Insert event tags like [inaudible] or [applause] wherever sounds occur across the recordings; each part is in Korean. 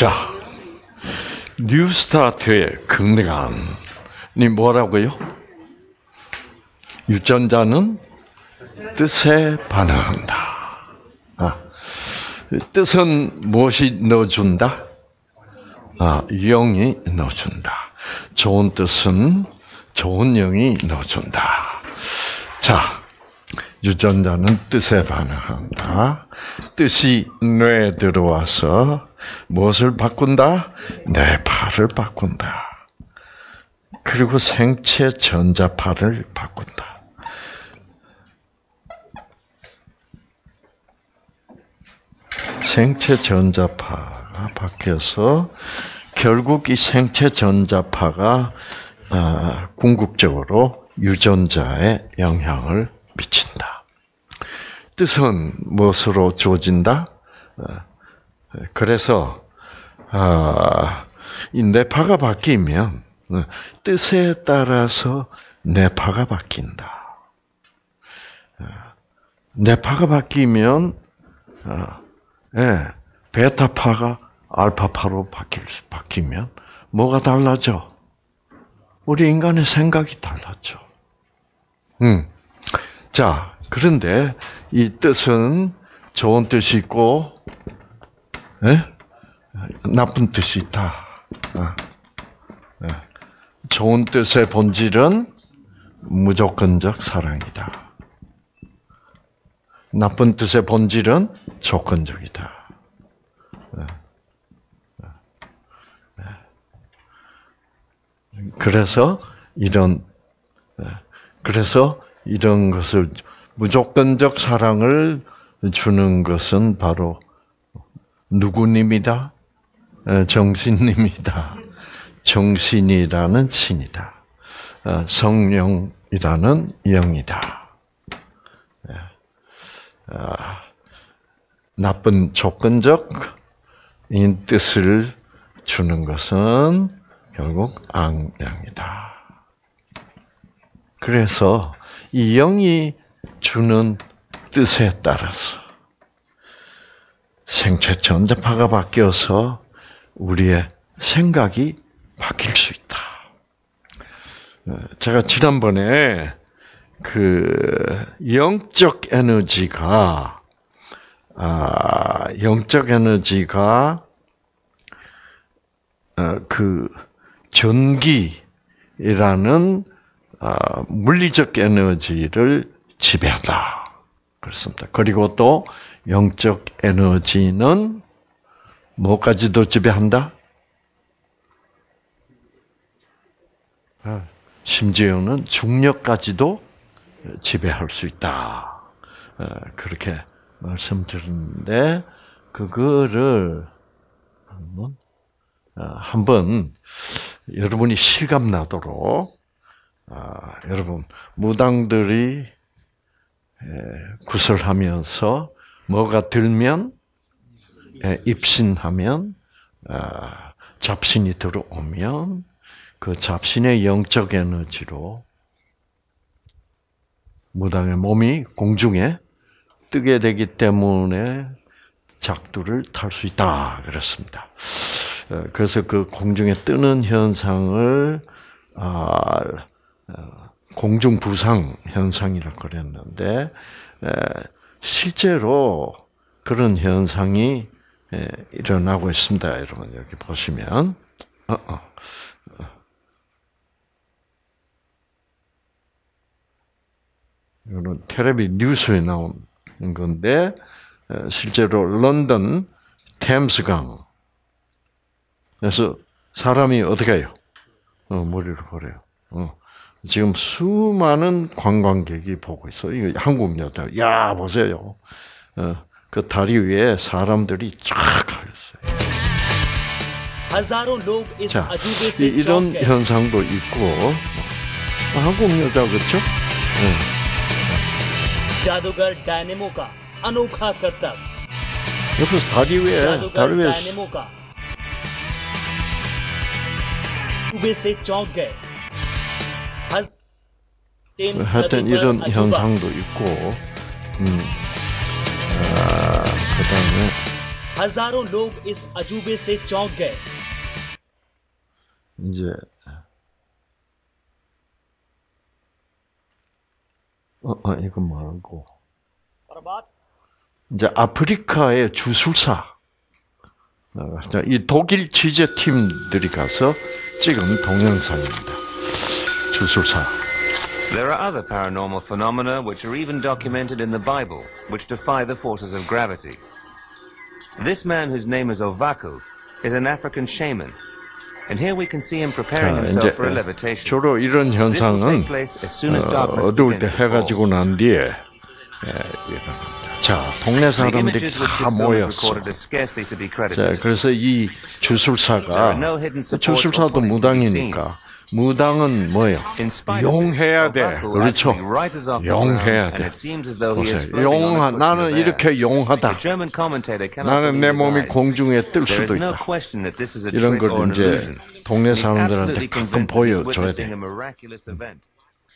자, 뉴스타트의 극대강이 뭐라고요? 유전자는 뜻에 반응한다. 아, 뜻은 무엇이 넣어준다? 아, 영이 넣어준다. 좋은 뜻은 좋은 영이 넣어준다. 자, 유전자는 뜻에 반응한다. 뜻이 뇌에 들어와서 무엇을 바꾼다? 내 팔을 바꾼다. 그리고 생체 전자파를 바꾼다. 생체 전자파가 바뀌어서 결국 이 생체 전자파가 아, 궁극적으로 유전자에 영향을 미친다. 뜻은 무엇으로 주어진다? 아, 예, 그래서 아, 이 뇌파가 바뀌면 어, 뜻에 따라서 내파가 바뀐다. 내파가 어, 바뀌면 어, 예, 베타파가 알파파로 바뀔 바뀌면 뭐가 달라져? 우리 인간의 생각이 달라져. 음. 자, 그런데 이 뜻은 좋은 뜻이 있고 예? 나쁜 뜻이 있다. 아, 예. 좋은 뜻의 본질은 무조건적 사랑이다. 나쁜 뜻의 본질은 조건적이다. 예. 예. 그래서 이런 그래서 이런 것을 무조건적 사랑을 주는 것은 바로 누구님이다? 어, 정신님이다. 정신이라는 신이다. 어, 성령이라는 영이다. 예. 아, 나쁜 조건적인 뜻을 주는 것은 결국 악령이다. 그래서 이 영이 주는 뜻에 따라서 생체 전자파가 바뀌어서 우리의 생각이 바뀔 수 있다. 어, 제가 지난번에 그 영적 에너지가 아, 영적 에너지가 어, 그 전기라는 아, 물리적 에너지를 지배한다. 그렇습니다. 그리고 또 영적 에너지는 뭐까지도 지배한다? 아, 심지어는 중력까지도 지배할 수 있다. 아, 그렇게 말씀드렸는데, 그거를 한번, 아, 한번 여러분이 실감 나도록, 여러분, 무당들이 구슬하면서 뭐가 들면 예, 입신하면 아, 잡신이 들어오면 그 잡신의 영적 에너지로 무당의 몸이 공중에 뜨게 되기 때문에 작두를 탈 수 있다 그렇습니다. 어, 그래서 그 공중에 뜨는 현상을 아, 어, 공중 부상 현상이라고 그랬는데 실제로 그런 현상이 예, 일어나고 있습니다. 여러분 여기 보시면 어, 어. 이런 테레비 뉴스에 나온 건데 어, 실제로 런던 템스강 그서 사람이 어떻게 해요? 어, 머리를 버려요. 어. 지금 수많은 관광객이 보고 있어요. 이거 한국 여자. 야, 보세요. 어, 그 다리 위에 사람들이 쫙 하였어요. 자, 이런 현상도 있고, 한국 여자, 그쵸? जादूगर ड ा य न े म 하여튼 이런 현상도 있고, 음, 아, 그 다음에. 이제 어, 어 이거 말고 이제 아프리카의 주술사 어, 이 독일 취재 팀들이 가서 찍은 동영상입니다. 주술사. There are other paranormal phenomena which are even documented in the Bible, which defy the forces of gravity. This man whose name is Ovaku is an African shaman. And here we can see him preparing 자, himself for a levitation. 주로 이런 현상은 어, 어두울 때 해가 지고 난 뒤에 예, 자, 동네 사람들이 다 모였어. 자, 그래서 이 주술사가, 주술사도 무당이니까 무당은 뭐예요? 용해야 돼. 그렇죠. 용해야 돼. 보세요. 용하, 나는 이렇게 용하다. 나는 내 몸이 공중에 뜰 수도 있다. 이런 걸 이제 동네 사람들한테 가끔 보여줘야 돼.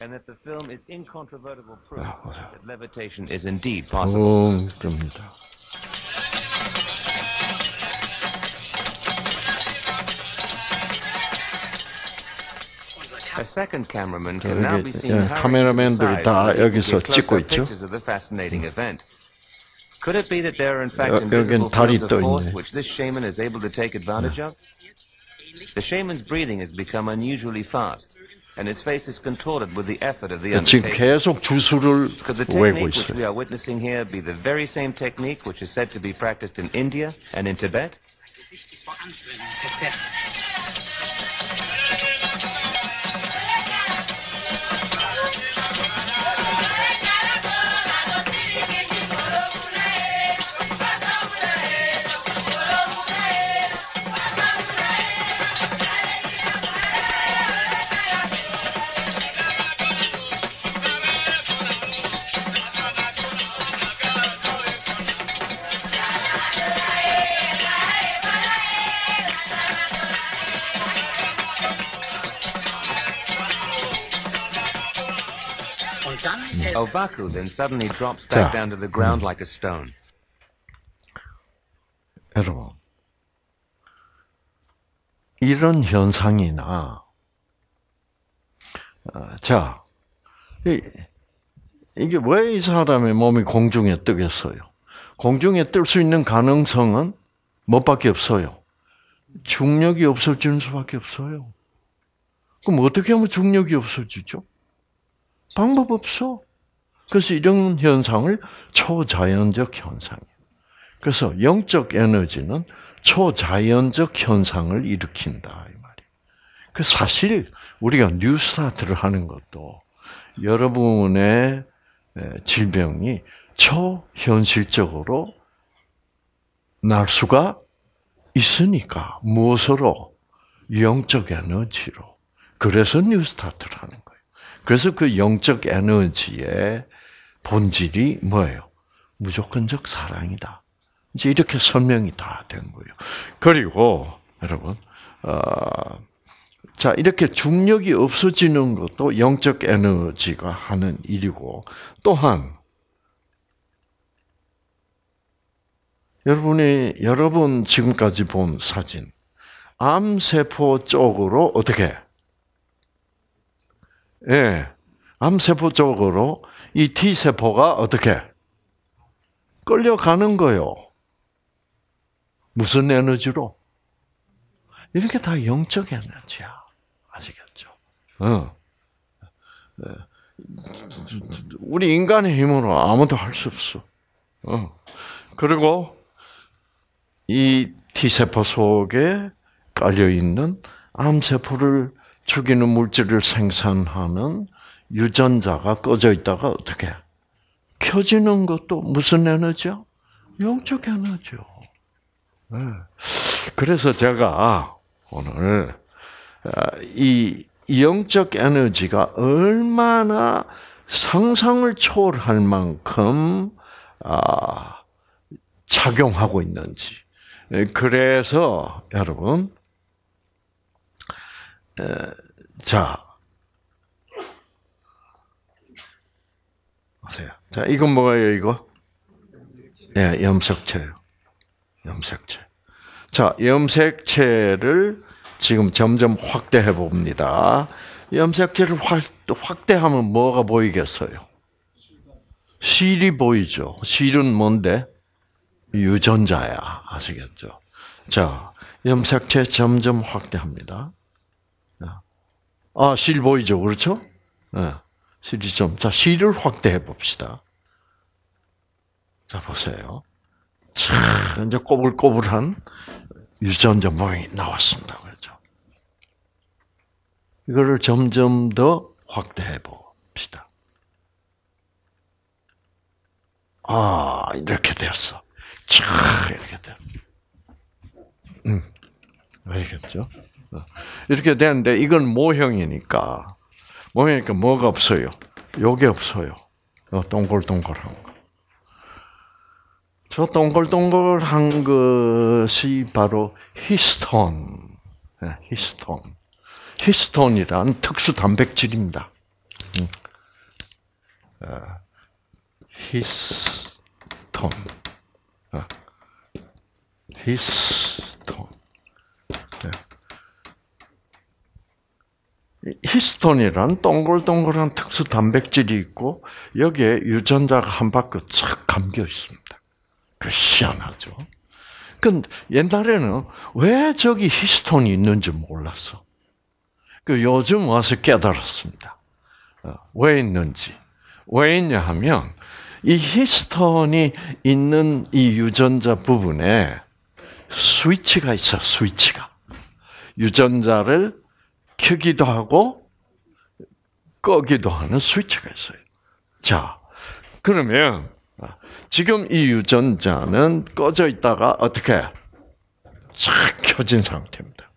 And that the film is incontrovertible proof that levitation is indeed possible. A second cameraman can now be seen pictures of the fascinating event. Could it be that there are in fact invisible fields of force which this shaman is able to take advantage of? The shaman's breathing has become unusually fast. And his face is contorted with the effort of the 지금 Could the technique which We are witnessing here be the very same technique which is said to be practiced in India and in Tibet. Ovaku then suddenly drops back down to the ground 음. like a stone. 여러분, 이런 현상이나 어, 자 이, 이게 왜 이 사람의 몸이 공중에 뜨겠어요? 공중에 뜰 수 있는 가능성은 뭐밖에 없어요? 중력이 없어지는 수밖에 없어요. 그럼 어떻게 하면 중력이 없어지죠? 방법 없어. 그래서 이런 현상을 초자연적 현상이에요. 그래서 영적 에너지는 초자연적 현상을 일으킨다 이 말이에요. 그 사실 우리가 뉴스타트를 하는 것도 여러분의 질병이 초현실적으로 날 수가 있으니까 무엇으로 영적 에너지로 그래서 뉴스타트를 하는 그래서 그 영적 에너지의 본질이 뭐예요? 무조건적 사랑이다. 이제 이렇게 설명이 다 된 거예요. 그리고 여러분, 어, 자 이렇게 중력이 없어지는 것도 영적 에너지가 하는 일이고 또한 여러분이 여러분 지금까지 본 사진 암세포 쪽으로 어떻게 예, 암세포 쪽으로 이 T세포가 어떻게? 끌려가는 거요. 무슨 에너지로? 이렇게 다 영적 에너지야. 아시겠죠? 어. 우리 인간의 힘으로 아무도 할 수 없어. 어. 그리고 이 T세포 속에 깔려있는 암세포를 죽이는 물질을 생산하는 유전자가 꺼져 있다가 어떻게 켜지는 것도 무슨 에너지야? 영적 에너지요. 네. 그래서 제가 오늘 아, 이 영적 에너지가 얼마나 상상을 초월할 만큼 아, 작용하고 있는지. 네, 그래서 여러분 자, 보세요. 자, 이건 뭐예요, 이거? 예, 염색체요. 예 염색체. 자, 염색체를 지금 점점 확대해 봅니다. 염색체를 확대하면 뭐가 보이겠어요? 실이 보이죠. 실은 뭔데? 유전자야. 아시겠죠? 자, 염색체 점점 확대합니다. 아, 실 보이죠? 그렇죠? 네. 실이 좀, 자, 실을 확대해 봅시다. 자, 보세요. 자, 이제 꼬불꼬불한 유전자 모양이 나왔습니다. 그렇죠? 이거를 점점 더 확대해 봅시다. 아, 이렇게 됐어. 촤, 이렇게 됐어. 음, 알겠죠? 어. 이렇게 되는데 이건 모형이니까 모형이니까 뭐가 없어요? 요게 없어요. 어, 동글동글한 거. 저 동글동글한 것이 바로 히스톤. 예, 히스톤. 히스톤이란 특수 단백질입니다. 음. 어, 히스톤. 히스 히스톤이란 동글동글한 특수 단백질이 있고 여기에 유전자가 한 바퀴 착 감겨 있습니다. 그 희한하죠. 그 옛날에는 왜 저기 히스톤이 있는지 몰랐어. 그 요즘 와서 깨달았습니다. 어, 왜 있는지. 왜 있냐 하면 이 히스톤이 있는 이 유전자 부분에 스위치가 있어. 스위치가 유전자를 켜기도 하고 꺼기도 하는 스위치가 있어요. 자, 그러면 지금 이 유전자는 꺼져 있다가 어떻게 착 켜진 상태입니다.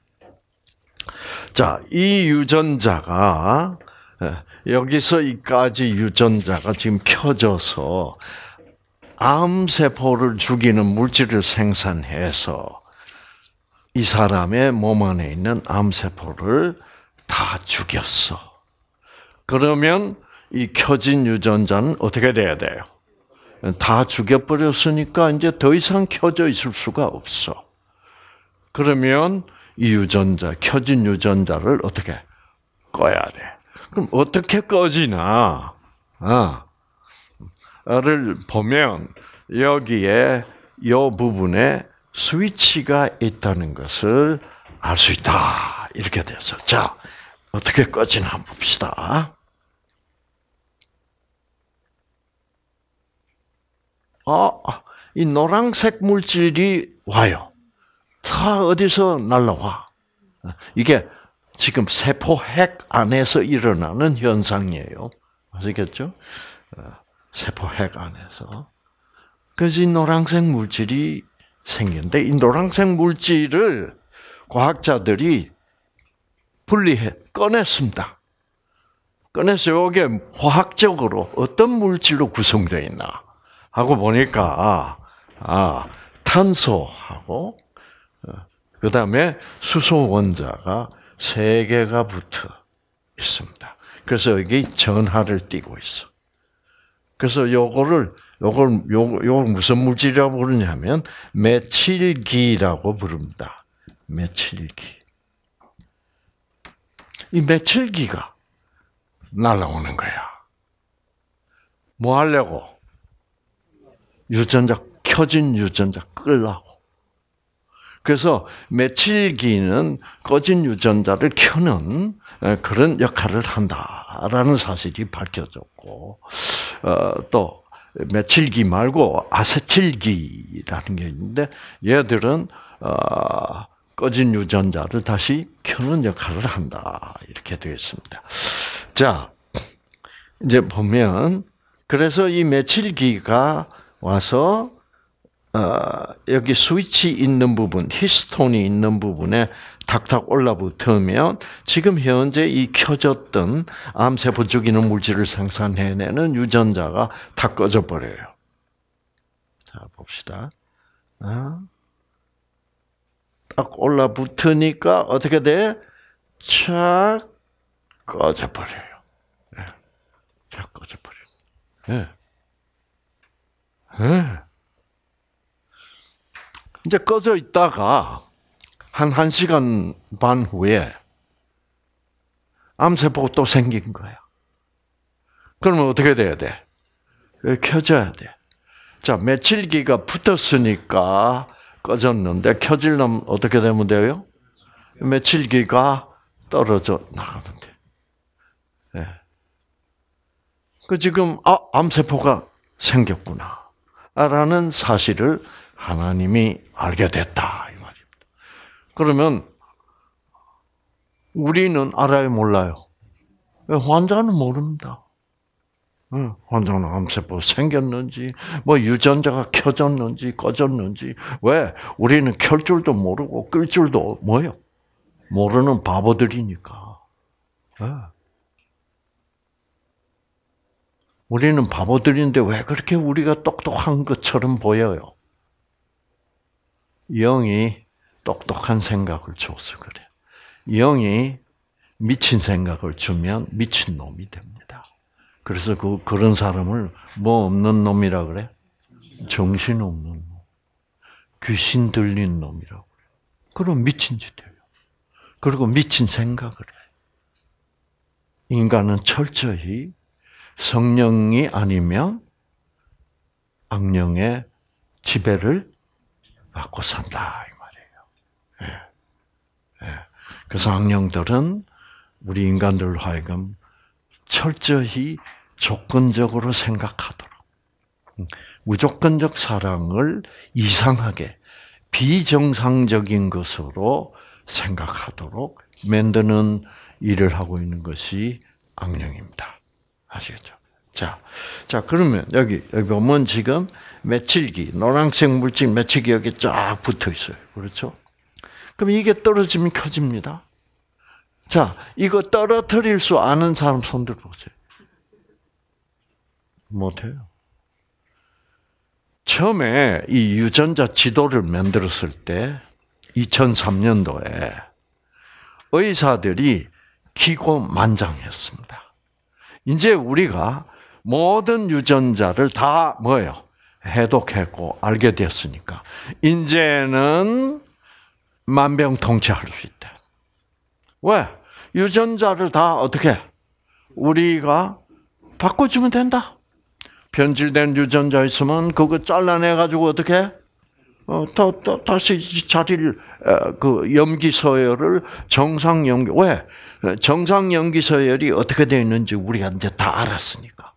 자, 이 유전자가 예, 여기서 이까지 유전자가 지금 켜져서 암세포를 죽이는 물질을 생산해서 이 사람의 몸 안에 있는 암세포를 다 죽였어. 그러면 이 켜진 유전자는 어떻게 돼야 돼요? 다 죽여버렸으니까 이제 더 이상 켜져 있을 수가 없어. 그러면 이 유전자, 켜진 유전자를 어떻게 꺼야 돼. 그럼 어떻게 꺼지나? 아, 를 보면 여기에 요 부분에 스위치가 있다는 것을 알 수 있다. 이렇게 돼서. 자, 어떻게 꺼지나 한번 봅시다. 아, 이 노란색 물질이 와요. 다 어디서 날라와. 이게 지금 세포핵 안에서 일어나는 현상이에요. 아시겠죠? 세포핵 안에서. 그래서 이 노란색 물질이 생긴데, 이 노란색 물질을 과학자들이 분리해, 꺼냈습니다. 꺼내서 이게 화학적으로 어떤 물질로 구성되어 있나 하고 보니까 아, 아 탄소하고 어, 그 다음에 수소 원자가 세 개가 붙어 있습니다. 그래서 여기 전하를 띄고 있어. 그래서 요거를 요걸 요, 요 무슨 물질이라고 부르냐면 메칠기라고 부릅니다. 메칠기. 이 매칠기가 날라오는 거야. 뭐 하려고? 유전자, 켜진 유전자 끌라고. 그래서 매칠기는 꺼진 유전자를 켜는 그런 역할을 한다라는 사실이 밝혀졌고, 어, 또, 매칠기 말고 아세칠기라는 게 있는데, 얘들은, 어, 꺼진 유전자를 다시 켜는 역할을 한다. 이렇게 되겠습니다 자, 이제 보면 그래서 이 며칠기가 와서 어, 여기 스위치 있는 부분, 히스톤이 있는 부분에 탁탁 올라붙으면 지금 현재 이 켜졌던 암세포 죽이는 물질을 생산해내는 유전자가 다 꺼져 버려요. 자 봅시다. 어? 딱 올라붙으니까 어떻게 돼? 착 꺼져버려요. 네. 예. 착 꺼져버려요. 네. 네. 이제 꺼져 있다가 한 1시간 반 후에 암세포가 또 생긴 거야. 그러면 어떻게 돼야 돼? 켜져야 돼. 자, 며칠기가 붙었으니까 꺼졌는데 켜질면 어떻게 되면 돼요? 며칠기가 떨어져 나가면 돼. 예. 네. 그 지금 아 암세포가 생겼구나라는 사실을 하나님이 알게 됐다 이 말입니다. 그러면 우리는 알아요 몰라요? 환자는 모릅니다. 환자는 암세포 뭐 생겼는지, 뭐 유전자가 켜졌는지, 꺼졌는지, 왜? 우리는 켤 줄도 모르고 끌 줄도 뭐요? 모르는 바보들이니까. 우리는 바보들인데 왜 그렇게 우리가 똑똑한 것처럼 보여요? 영이 똑똑한 생각을 줘서 그래. 영이 미친 생각을 주면 미친 놈이 됩니다. 그래서 그, 그런 사람을 뭐 없는 놈이라 그래? 정신 없는 놈. 귀신 들린 놈이라고 그래. 그럼 미친 짓 해요. 그리고 미친 생각을 해. 인간은 철저히 성령이 아니면 악령의 지배를 받고 산다 이 말이에요. 예. 예. 그래서 악령들은 우리 인간들 하여금 철저히 조건적으로 생각하도록. 무조건적 사랑을 이상하게, 비정상적인 것으로 생각하도록 만드는 일을 하고 있는 것이 악령입니다. 아시겠죠? 자, 자, 그러면 여기, 여기 보면 지금 며칠기, 노란색 물질 며칠기 여기 쫙 붙어 있어요. 그렇죠? 그럼 이게 떨어지면 켜집니다. 자, 이거 떨어뜨릴 수 아는 사람 손들 보세요. 못해요. 처음에 이 유전자 지도를 만들었을 때 2003년도에 의사들이 기고만장했습니다. 이제 우리가 모든 유전자를 다 뭐예요? 해독했고 알게 됐으니까 이제는 만병통치할 수 있다. 왜? 유전자를 다 어떻게 우리가 바꿔주면 된다. 변질된 유전자 있으면 그거 잘라내 가지고 어떻게? 어, 다, 다, 다시 자리를 어, 그 염기서열을 정상 염기 왜 정상 염기서열이 어떻게 되어 있는지 우리가 이제 다 알았으니까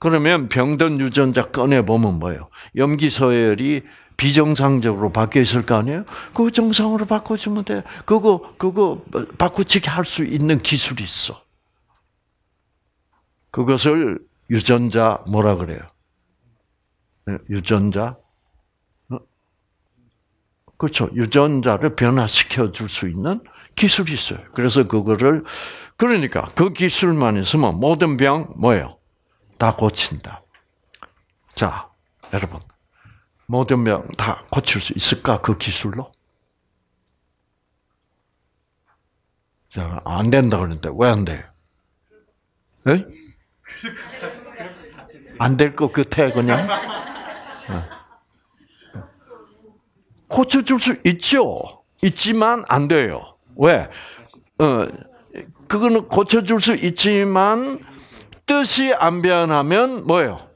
그러면 병든 유전자 꺼내 보면 뭐예요 염기서열이 비정상적으로 바뀌어 있을 거 아니에요 그거 정상으로 바꿔주면 돼 그거 그거 바꾸지게할 수 있는 기술이 있어 그것을 유전자 뭐라 그래요? 네, 유전자? 어? 그렇죠. 유전자를 변화시켜 줄 수 있는 기술이 있어요. 그래서 그거를 그러니까 그 기술만 있으면 모든 병 뭐예요? 다 고친다. 자, 여러분. 모든 병 다 고칠 수 있을까 그 기술로? 자, 안 된다 그러는데 왜 안 돼요? 네? 안될것 같아, 그 그냥. 어. 고쳐줄 수 있죠. 있지만 안 돼요. 왜? 어, 그거는 고쳐줄 수 있지만 뜻이 안 변하면 뭐예요?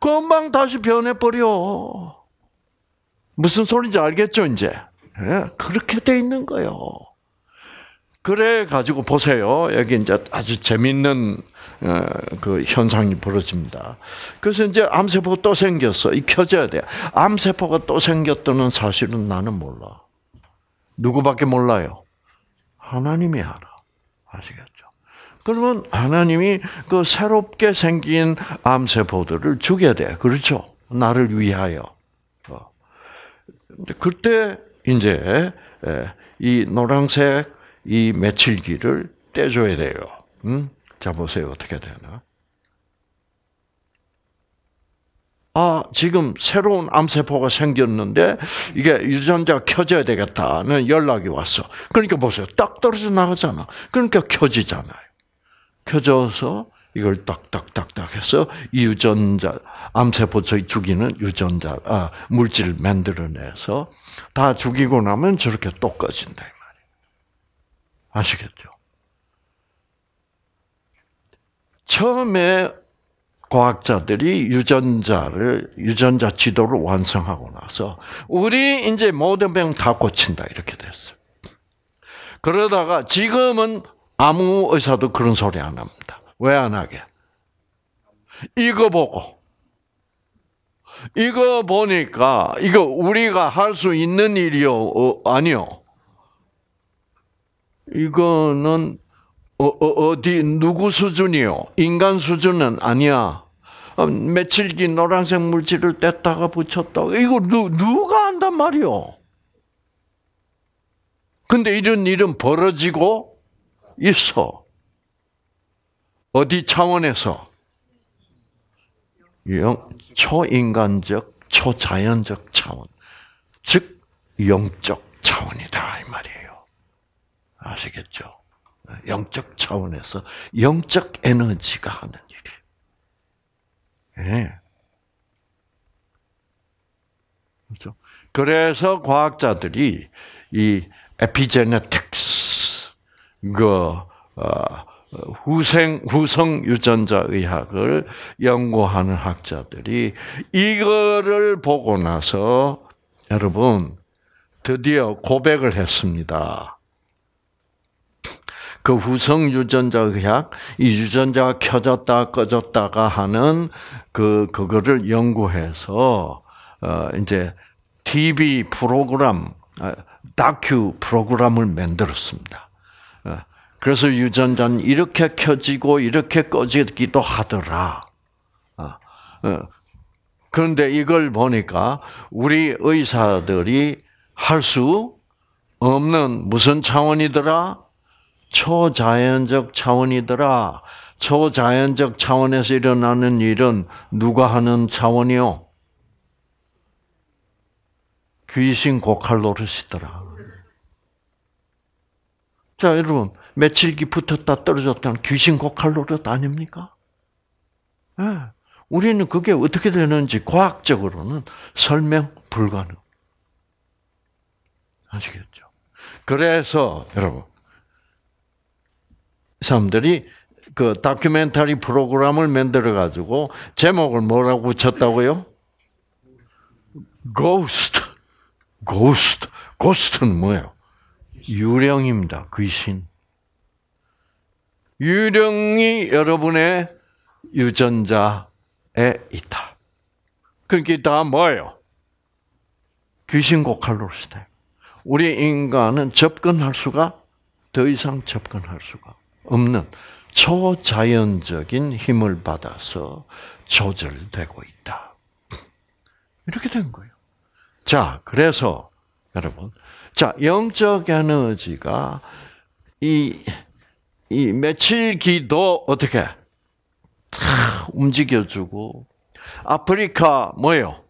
금방 다시 변해버려. 무슨 소리인지 알겠죠, 이제? 네, 그렇게 돼 있는 거예요. 그래 가지고 보세요. 여기 이제 아주 재밌는 어, 그 현상이 벌어집니다. 그래서 이제 암세포또 생겼어. 켜져야 돼. 암세포가 또 생겼다는 사실은 나는 몰라. 누구밖에 몰라요? 하나님이 알아. 아시겠죠? 그러면 하나님이 그 새롭게 생긴 암세포들을 죽여야 돼. 그렇죠? 나를 위하여. 어. 그때 이제 이 노란색 이 며칠기를 떼줘야 돼요. 응? 음? 자, 보세요. 어떻게 되나? 아, 지금 새로운 암세포가 생겼는데 이게 유전자 켜져야 되겠다는 연락이 왔어. 그러니까 보세요. 딱 떨어져 나가잖아. 그러니까 켜지잖아요. 켜져서 이걸 딱딱딱딱 해서 이 유전자 암세포 저희 죽이는 유전자 아, 물질 만들어내서 다 죽이고 나면 저렇게 또 꺼진다 아시겠죠? 처음에 과학자들이 유전자를 유전자 지도를 완성하고 나서 우리 이제 모든 병 다 고친다 이렇게 됐어요. 그러다가 지금은 아무 의사도 그런 소리 안 합니다. 왜 안 하게? 이거 보고 이거 보니까 이거 우리가 할 수 있는 일이요 어, 아니요. 이거는 어, 어, 디 누구 수준이요? 인간 수준은 아니야. 어, 며칠뒤 노란색 물질을 뗐다가 붙였다. 이거 누, 누가 한단 말이요? 근데 이런 일은 벌어지고 있어. 어디 차원에서? 영, 초인간적, 초자연적 차원. 즉, 영적 차원이다. 이 말이에요. 아시겠죠? 영적 차원에서 영적 에너지가 하는 일이에요. 네. 그렇죠? 그래서 과학자들이 이 에피제네틱스 그 어, 후생 후성 유전자 의학을 연구하는 학자들이 이거를 보고 나서 여러분 드디어 고백을 했습니다. 그 후성 유전자 의학 이 유전자가 켜졌다 꺼졌다가 하는 그 그거를 연구해서 어 이제 TV 프로그램 어, 다큐 프로그램을 만들었습니다. 어, 그래서 유전자는 이렇게 켜지고 이렇게 꺼지기도 하더라. 어, 그런데 이걸 보니까 우리 의사들이 할 수 없는 무슨 차원이더라? 초자연적 차원이더라. 초자연적 차원에서 일어나는 일은 누가 하는 차원이요? 귀신 고칼 노릇이더라. 자, 여러분, 며칠기 붙었다 떨어졌다는 귀신 고칼 노릇 아닙니까? 예. 네. 우리는 그게 어떻게 되는지 과학적으로는 설명 불가능. 아시겠죠? 그래서, 여러분, 사람들이 그 다큐멘터리 프로그램을 만들어 가지고 제목을 뭐라고 붙였다고요? 고스트. 고스트. 고스트는 뭐예요? 유령입니다. 귀신. 유령이 여러분의 유전자에 있다. 그렇게 그러니까 다 뭐예요? 귀신고 칼로 시대. 우리 인간은 접근할 수가 더 이상 접근할 수가 없는 초자연적인 힘을 받아서 조절되고 있다. 이렇게 된 거예요. 자, 그래서 여러분, 자 영적 에너지가 이이 며칠기도 어떻게 다 움직여주고 아프리카 뭐요?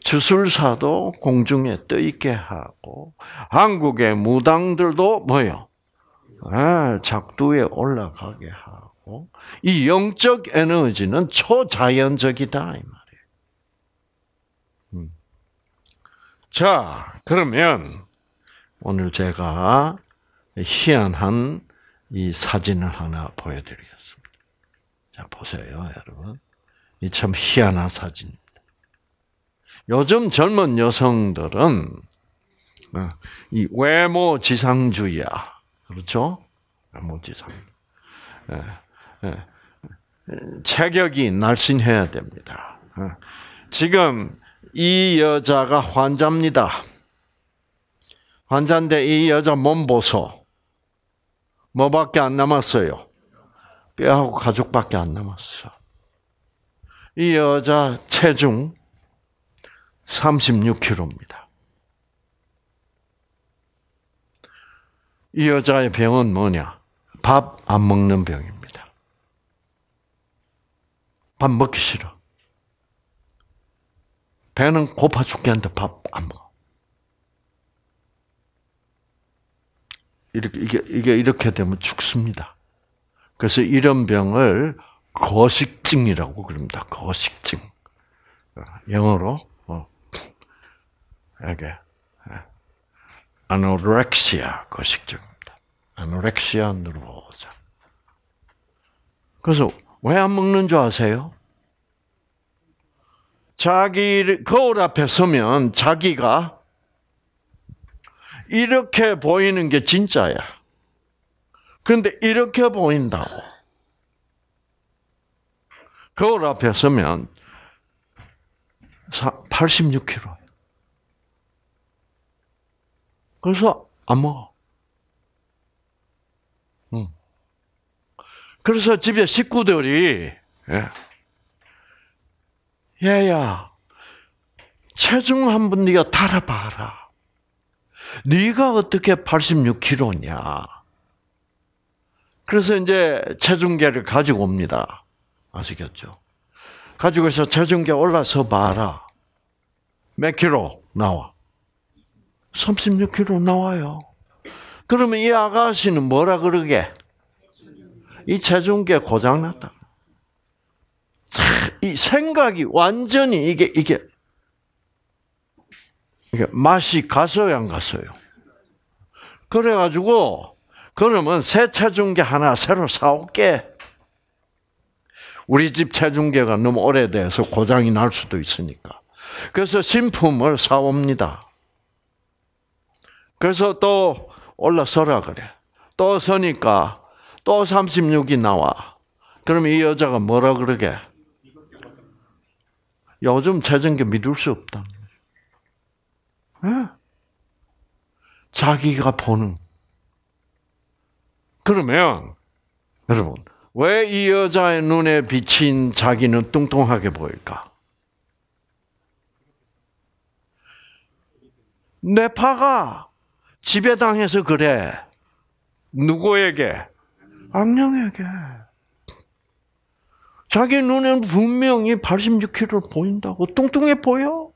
주술사도 공중에 떠 있게 하고 한국의 무당들도 뭐요? 아, 작두에 올라가게 하고 이 영적 에너지는 초자연적이다 이 말이에요. 음. 자, 그러면 오늘 제가 희한한 이 사진을 하나 보여드리겠습니다. 자, 보세요, 여러분. 이 참 희한한 사진입니다. 요즘 젊은 여성들은 어, 이 외모 지상주의야. 그렇죠? 무지성. 예, 예. 체격이 날씬해야 됩니다. 예. 지금 이 여자가 환자입니다. 환자인데 이 여자 몸 보소. 뭐밖에 안 남았어요? 뼈하고 가죽밖에 안 남았어. 이 여자 체중 36kg입니다. 이 여자의 병은 뭐냐? 밥 안 먹는 병입니다. 밥 먹기 싫어. 배는 고파 죽겠는데 밥 안 먹어. 이렇게, 이게, 이게 이렇게 되면 죽습니다. 그래서 이런 병을 거식증이라고 그럽니다. 거식증. 영어로, 어, 뭐, 이게, 아노렉시아 거식증입니다. 아노렉시아 누르보자. 그래서 왜 안 먹는 줄 아세요? 자기 거울 앞에 서면 자기가 이렇게 보이는 게 진짜야. 그런데 이렇게 보인다고. 거울 앞에 서면 86kg. 그래서 안 먹어. 응. 그래서 집에 식구들이 얘야 예. 체중 한번 네가 달아봐라. 네가 어떻게 86kg냐? 그래서 이제 체중계를 가지고 옵니다. 아시겠죠? 가지고 있어 체중계 올라서 봐라. 몇 킬로 나와? 36kg 나와요. 그러면 이 아가씨는 뭐라 그러게? 이 체중계 고장났다. 이 생각이 완전히 이게, 이게, 이게 맛이 가서야 안 가서요. 그래가지고, 그러면 새 체중계 하나 새로 사올게. 우리 집 체중계가 너무 오래돼서 고장이 날 수도 있으니까. 그래서 신품을 사옵니다. 그래서 또 올라서라 그래. 또 서니까 또 36이 나와. 그럼 이 여자가 뭐라 그러게? 요즘 재정계 믿을 수 없다. 예? 자기가 보는. 그러면 여러분 왜 이 여자의 눈에 비친 자기는 뚱뚱하게 보일까? 내 파가 지배당해서 그래. 누구에게? 악령에게. 자기 눈에는 분명히 86kg를 보인다고 뚱뚱해 보여.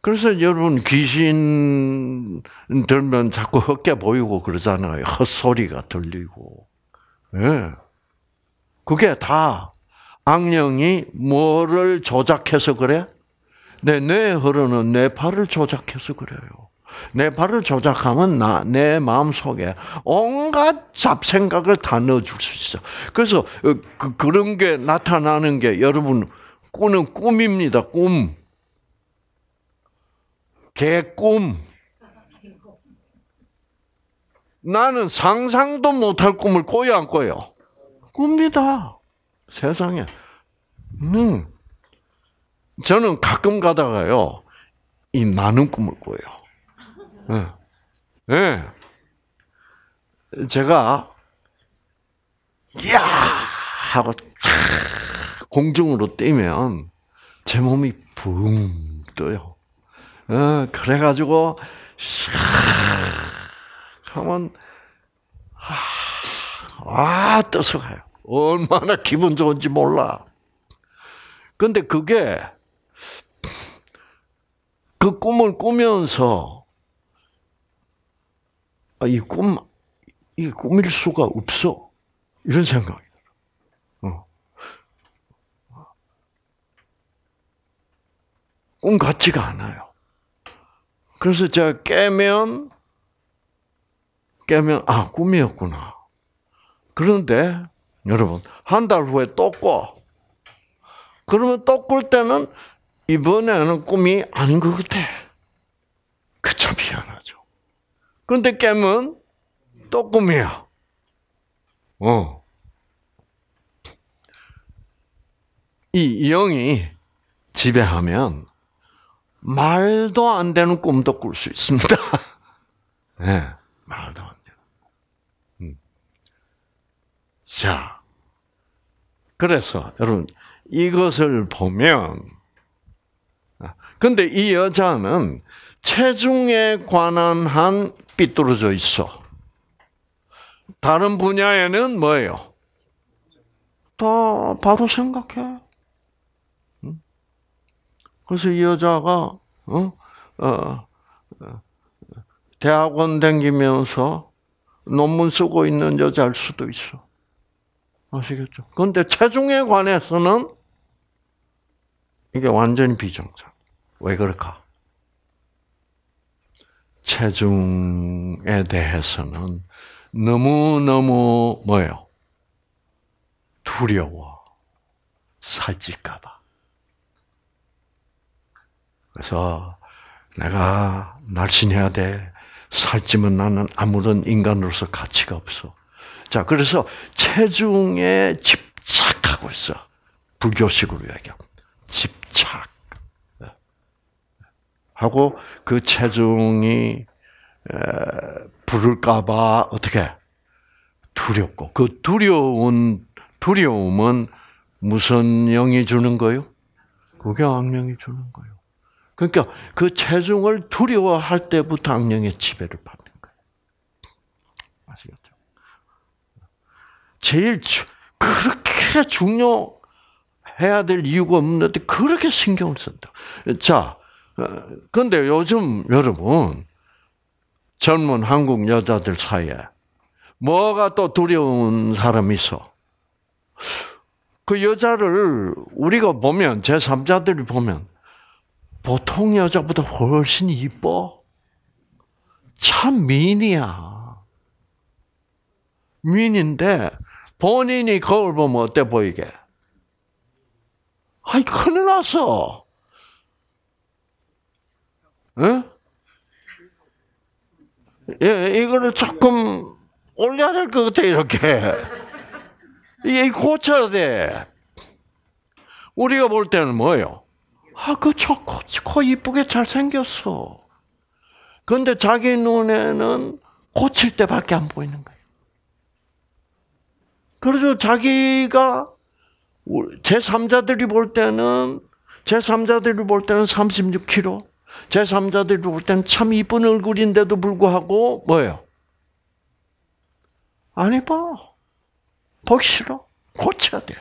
그래서 여러분 귀신 들면 자꾸 헛게 보이고 그러잖아요. 헛소리가 들리고. 예. 그게 다 악령이 뭐를 조작해서 그래? 내 네, 뇌에 흐르는 내 발을 조작해서 그래요. 내 발을 조작하면 나, 내 마음 속에 온갖 잡생각을 다 넣어줄 수 있어. 그래서 어, 그, 그런 게 나타나는 게 여러분 꾸는 꿈입니다. 꿈. 개꿈. 나는 상상도 못할 꿈을 꿔요, 안 꿔요? 꿉니다. 세상에. 음. 저는 가끔 가다가요, 이 나는 꿈을 꿔요. 예. 네. 네. 제가, 야! 하고 촥! 공중으로 뛰면 제 몸이 붕 떠요. 네. 그래가지고, 샥! 하면, 아, 떠서 가요. 얼마나 기분 좋은지 몰라. 근데 그게 그 꿈을 꾸면서 아, 이 꿈, 이 꿈일 수가 없어. 이런 생각이 들어. 어. 꿈 같지가 않아요. 그래서 제가 깨면, 깨면, 아, 꿈이었구나. 그런데, 여러분, 한 달 후에 또 꿔. 그러면 또 꿀 때는 이번에는 꿈이 아닌 것 같아. 그참 희한하죠. 그런데 깨면 또 꿈이야. 어. 이 영이 지배하면 말도 안 되는 꿈도 꿀 수 있습니다. 네, [laughs] 말도 안 되는 꿈. 음. 자, 그래서 여러분 이것을 보면 근데 이 여자는 체중에 관한 한 삐뚤어져 있어. 다른 분야에는 뭐예요? 다 바로 생각해. 그래서 이 여자가 어? 어, 어 대학원 다니면서 논문 쓰고 있는 여자일 수도 있어. 아시겠죠? 그런데 체중에 관해서는 이게 완전히 비정상. 왜 그럴까? 체중에 대해서는 너무너무 뭐예요? 두려워. 살찔까봐. 그래서 내가 날씬해야 돼. 살찌면 나는 아무런 인간으로서 가치가 없어. 자, 그래서 체중에 집착하고 있어. 불교식으로 얘기하면. 집착. 하고 그 체중이 부를까봐 어떻게 두렵고 그 두려운 두려움은 무슨 영이 주는 거요? 그게 악령이 주는 거예요. 그러니까 그 체중을 두려워할 때부터 악령의 지배를 받는 거예요. 아시겠죠? 제일 그렇게 중요해야 될 이유가 없는데 그렇게 신경을 쓴다. 자, 어, 근데 요즘 여러분 젊은 한국 여자들 사이에 뭐가 또 두려운 사람이 있어? 그 여자를 우리가 보면 제3자들이 보면 보통 여자보다 훨씬 이뻐. 참 미인이야. 미인인데 본인이 거울 보면 어때 보이게? 아이 큰일 났어. 예? 예, 이거를 조금 올려야 될 것 같아, 이렇게. 이게 고쳐야 돼. 우리가 볼 때는 뭐예요? 아, 그저 코, 코 이쁘게 잘생겼어. 근데 자기 눈에는 고칠 때밖에 안 보이는 거예요. 그래서 자기가 제3자들이 볼 때는 제3자들이 볼 때는 36kg, 제3자들이 볼 때는 참 이쁜 얼굴인데도 불구하고 뭐예요? 안 이뻐. 보기 싫어. 고쳐야 돼.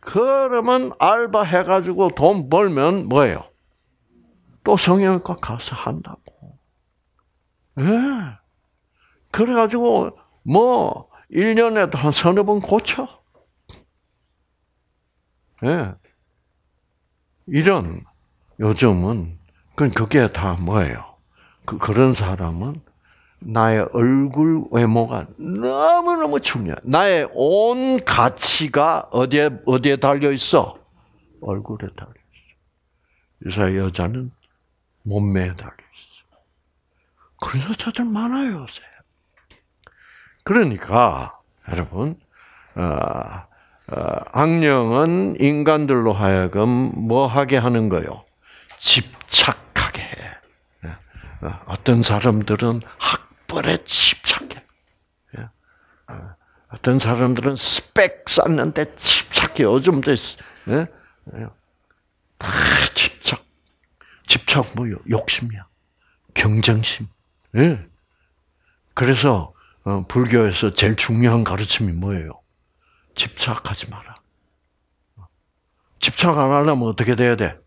그러면 알바 해가지고 돈 벌면 뭐예요? 또 성형외과 가서 한다고. 예. 그래가지고 뭐 1년에도 한 서너 번 고쳐. 예. 이런 요즘은 그럼 그게 다 뭐예요? 그, 그런 사람은 나의 얼굴 외모가 너무너무 중요해. 나의 온 가치가 어디에, 어디에 달려 있어? 얼굴에 달려 있어. 그래 여자는 몸매에 달려 있어. 그런 여자들 많아요, 요새. 그러니까, 여러분, 어, 어, 악령은 인간들로 하여금 뭐 하게 하는 거요? 집착 어, 어떤 사람들은 학벌에 집착해. 예. 어, 어떤 사람들은 스펙 쌓는데 집착해. 요즘다 예? 예. 집착. 집착 뭐 욕심이야. 경쟁심. 그래서 어, 불교에서 제일 중요한 가르침이 뭐예요? 집착하지 마라. 집착 안 하려면 어떻게 돼야 돼?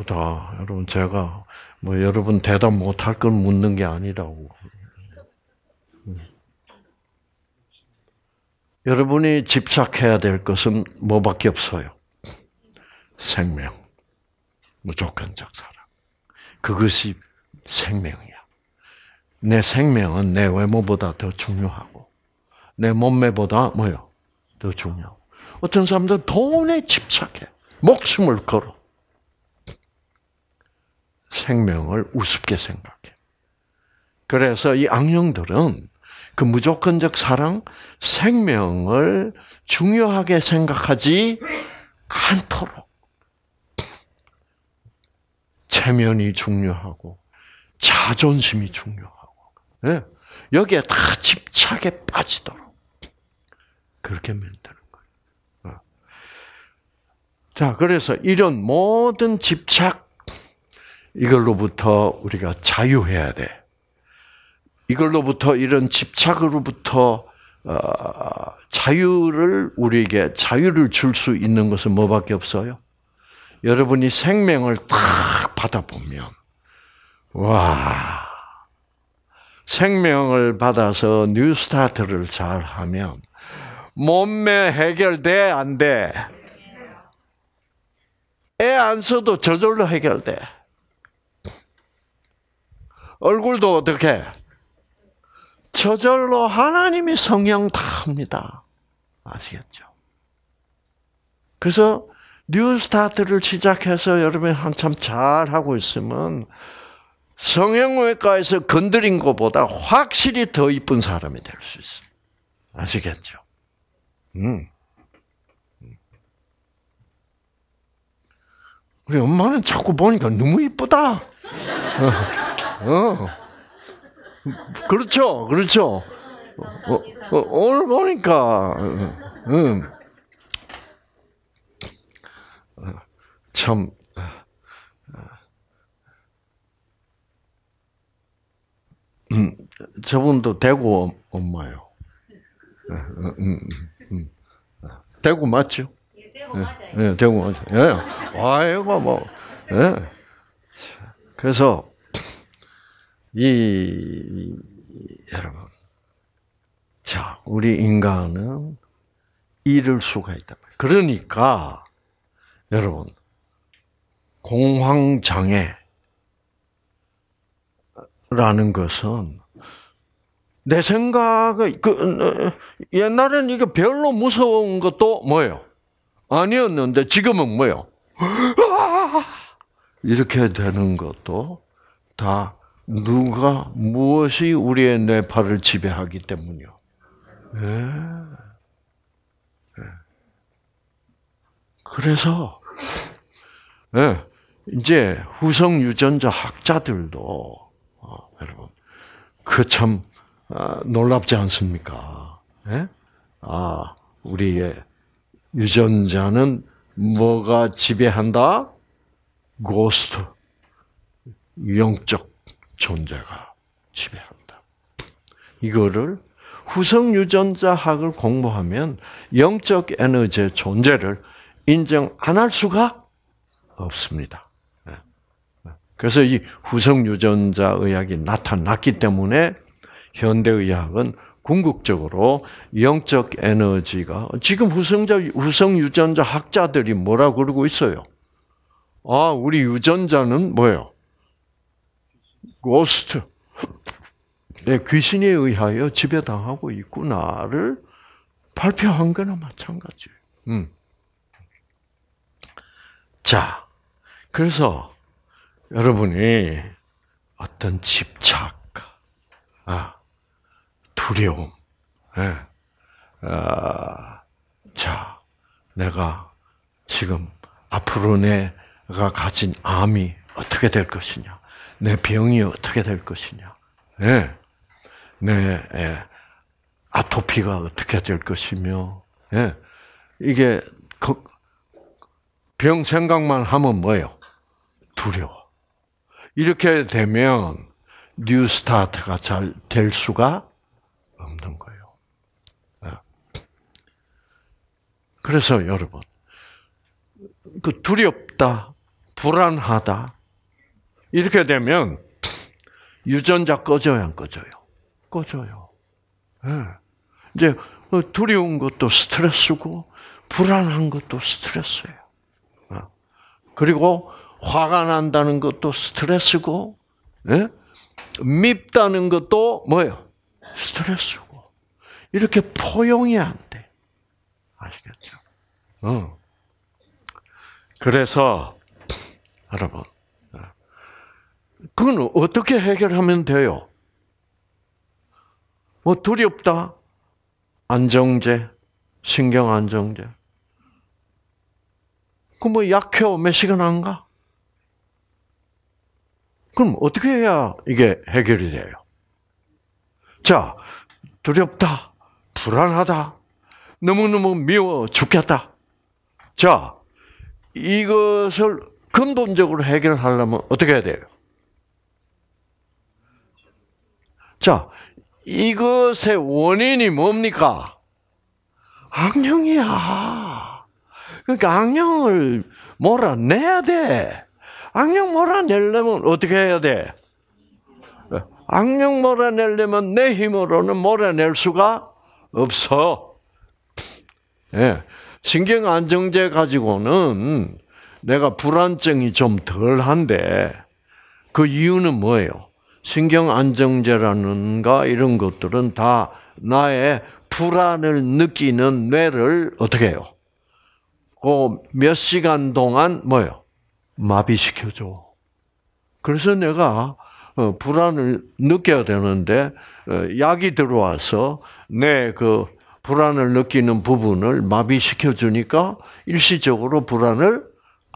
그다 여러분 제가 뭐 여러분 대답 못할 걸 묻는 게 아니라고. 음. 여러분이 집착해야 될 것은 뭐밖에 없어요. 생명, 무조건적 사랑. 그것이 생명이야. 내 생명은 내 외모보다 더 중요하고 내 몸매보다 뭐요? 더 중요하고 어떤 사람들은 돈에 집착해 목숨을 걸어 생명을 우습게 생각해. 그래서 이 악령들은 그 무조건적 사랑, 생명을 중요하게 생각하지 않도록 체면이 중요하고 자존심이 중요하고 네? 여기에 다 집착에 빠지도록 그렇게 만드는 거예요. 어. 자, 그래서 이런 모든 집착 이걸로부터 우리가 자유해야 돼. 이걸로부터 이런 집착으로부터 어, 자유를 우리에게 자유를 줄 수 있는 것은 뭐밖에 없어요? 여러분이 생명을 탁 받아보면 와 생명을 받아서 뉴스타트를 잘 하면 몸매 해결돼 안 돼? 애 안 써도 저절로 해결돼. 얼굴도 어떻게 저절로 하나님이 성형다 합니다. 아시겠죠? 그래서 뉴스타트를 시작해서 여러분이 한참 잘하고 있으면 성형외과에서 건드린 것보다 확실히 더 이쁜 사람이 될 수 있어요. 아시겠죠? 음. 우리 엄마는 자꾸 보니까 너무 이쁘다. 어. 그렇죠, 그렇죠. 어, 어, 오늘 보니까, 어, 음. 참, 어, 음, 저분도 대구 엄마요. 음, 음, 음. 대구 맞죠? 예, 대구 맞아요. 예, 예, 대구 맞아요. 예. 아이고, 뭐. 예. 그래서, 이, 여러분. 자, 우리 인간은 잃을 수가 있다. 그러니까, 여러분, 공황장애라는 것은 내 생각에 그 옛날에는 이게 별로 무서운 것도 뭐예요? 아니었는데 지금은 뭐예요? [gasps] 아! 이렇게 되는 것도 다 누가 무엇이 우리의 뇌파를 지배하기 때문이요. 네. 그래서 네. 이제 후성 유전자 학자들도 어, 여러분 그참 아, 놀랍지 않습니까? 네? 아 우리의 유전자는 뭐가 지배한다? 고스트 영적 존재가 지배한다. 이거를 후성 유전자학을 공부하면 영적 에너지의 존재를 인정 안 할 수가 없습니다. 예. 그래서 이 후성 유전자 의학이 나타났기 때문에 현대 의학은 궁극적으로 영적 에너지가 지금 후성자 후성 유전자 학자들이 뭐라 그러고 있어요. 아, 우리 유전자는 뭐예요? 고스트, 내 귀신에 의하여 지배당하고 있구나를 발표한 거나 마찬가지예요. 음. 자, 그래서 여러분이 어떤 집착, 아, 두려움, 예. 아, 자, 내가 지금 앞으로 내가 가진 암이 어떻게 될 것이냐. 내 병이 어떻게 될 것이냐, 네. 내 예. 아토피가 어떻게 될 것이며, 네. 이게 병 생각만 하면 뭐예요? 두려워. 이렇게 되면 뉴스타트가 잘 될 수가 없는 거예요. 그래서 여러분, 그 두렵다, 불안하다, 이렇게 되면 유전자 꺼져요, 안 꺼져요? 꺼져요. 네. 이제 그 두려운 것도 스트레스고 불안한 것도 스트레스예요. 예. 그리고 화가 난다는 것도 스트레스고 네? 밉다는 것도 뭐예요? 스트레스고 이렇게 포용이 안 돼. 아시겠죠? 응. 어. 그래서 여러분 그건 어떻게 해결하면 돼요? 뭐 두렵다? 안정제, 신경 안정제. 그뭐 약효 몇 시간 안 가? 그럼 어떻게 해야 이게 해결이 돼요? 자, 두렵다, 불안하다, 너무너무 미워 죽겠다. 자, 이것을 근본적으로 해결하려면 어떻게 해야 돼요? 자, 이것의 원인이 뭡니까? 악령이야. 그러니까 악령을 몰아내야 돼. 악령 몰아내려면 어떻게 해야 돼? 악령 몰아내려면 내 힘으로는 몰아낼 수가 없어. 예. 신경 안정제 가지고는 내가 불안증이 좀 덜한데 그 이유는 뭐예요? 신경 안정제라는가 이런 것들은 다 나의 불안을 느끼는 뇌를 어떻게 해요? 그 몇 시간 동안 뭐요? 마비시켜줘. 그래서 내가 어, 불안을 느껴야 되는데 어, 약이 들어와서 내 그 불안을 느끼는 부분을 마비시켜 주니까 일시적으로 불안을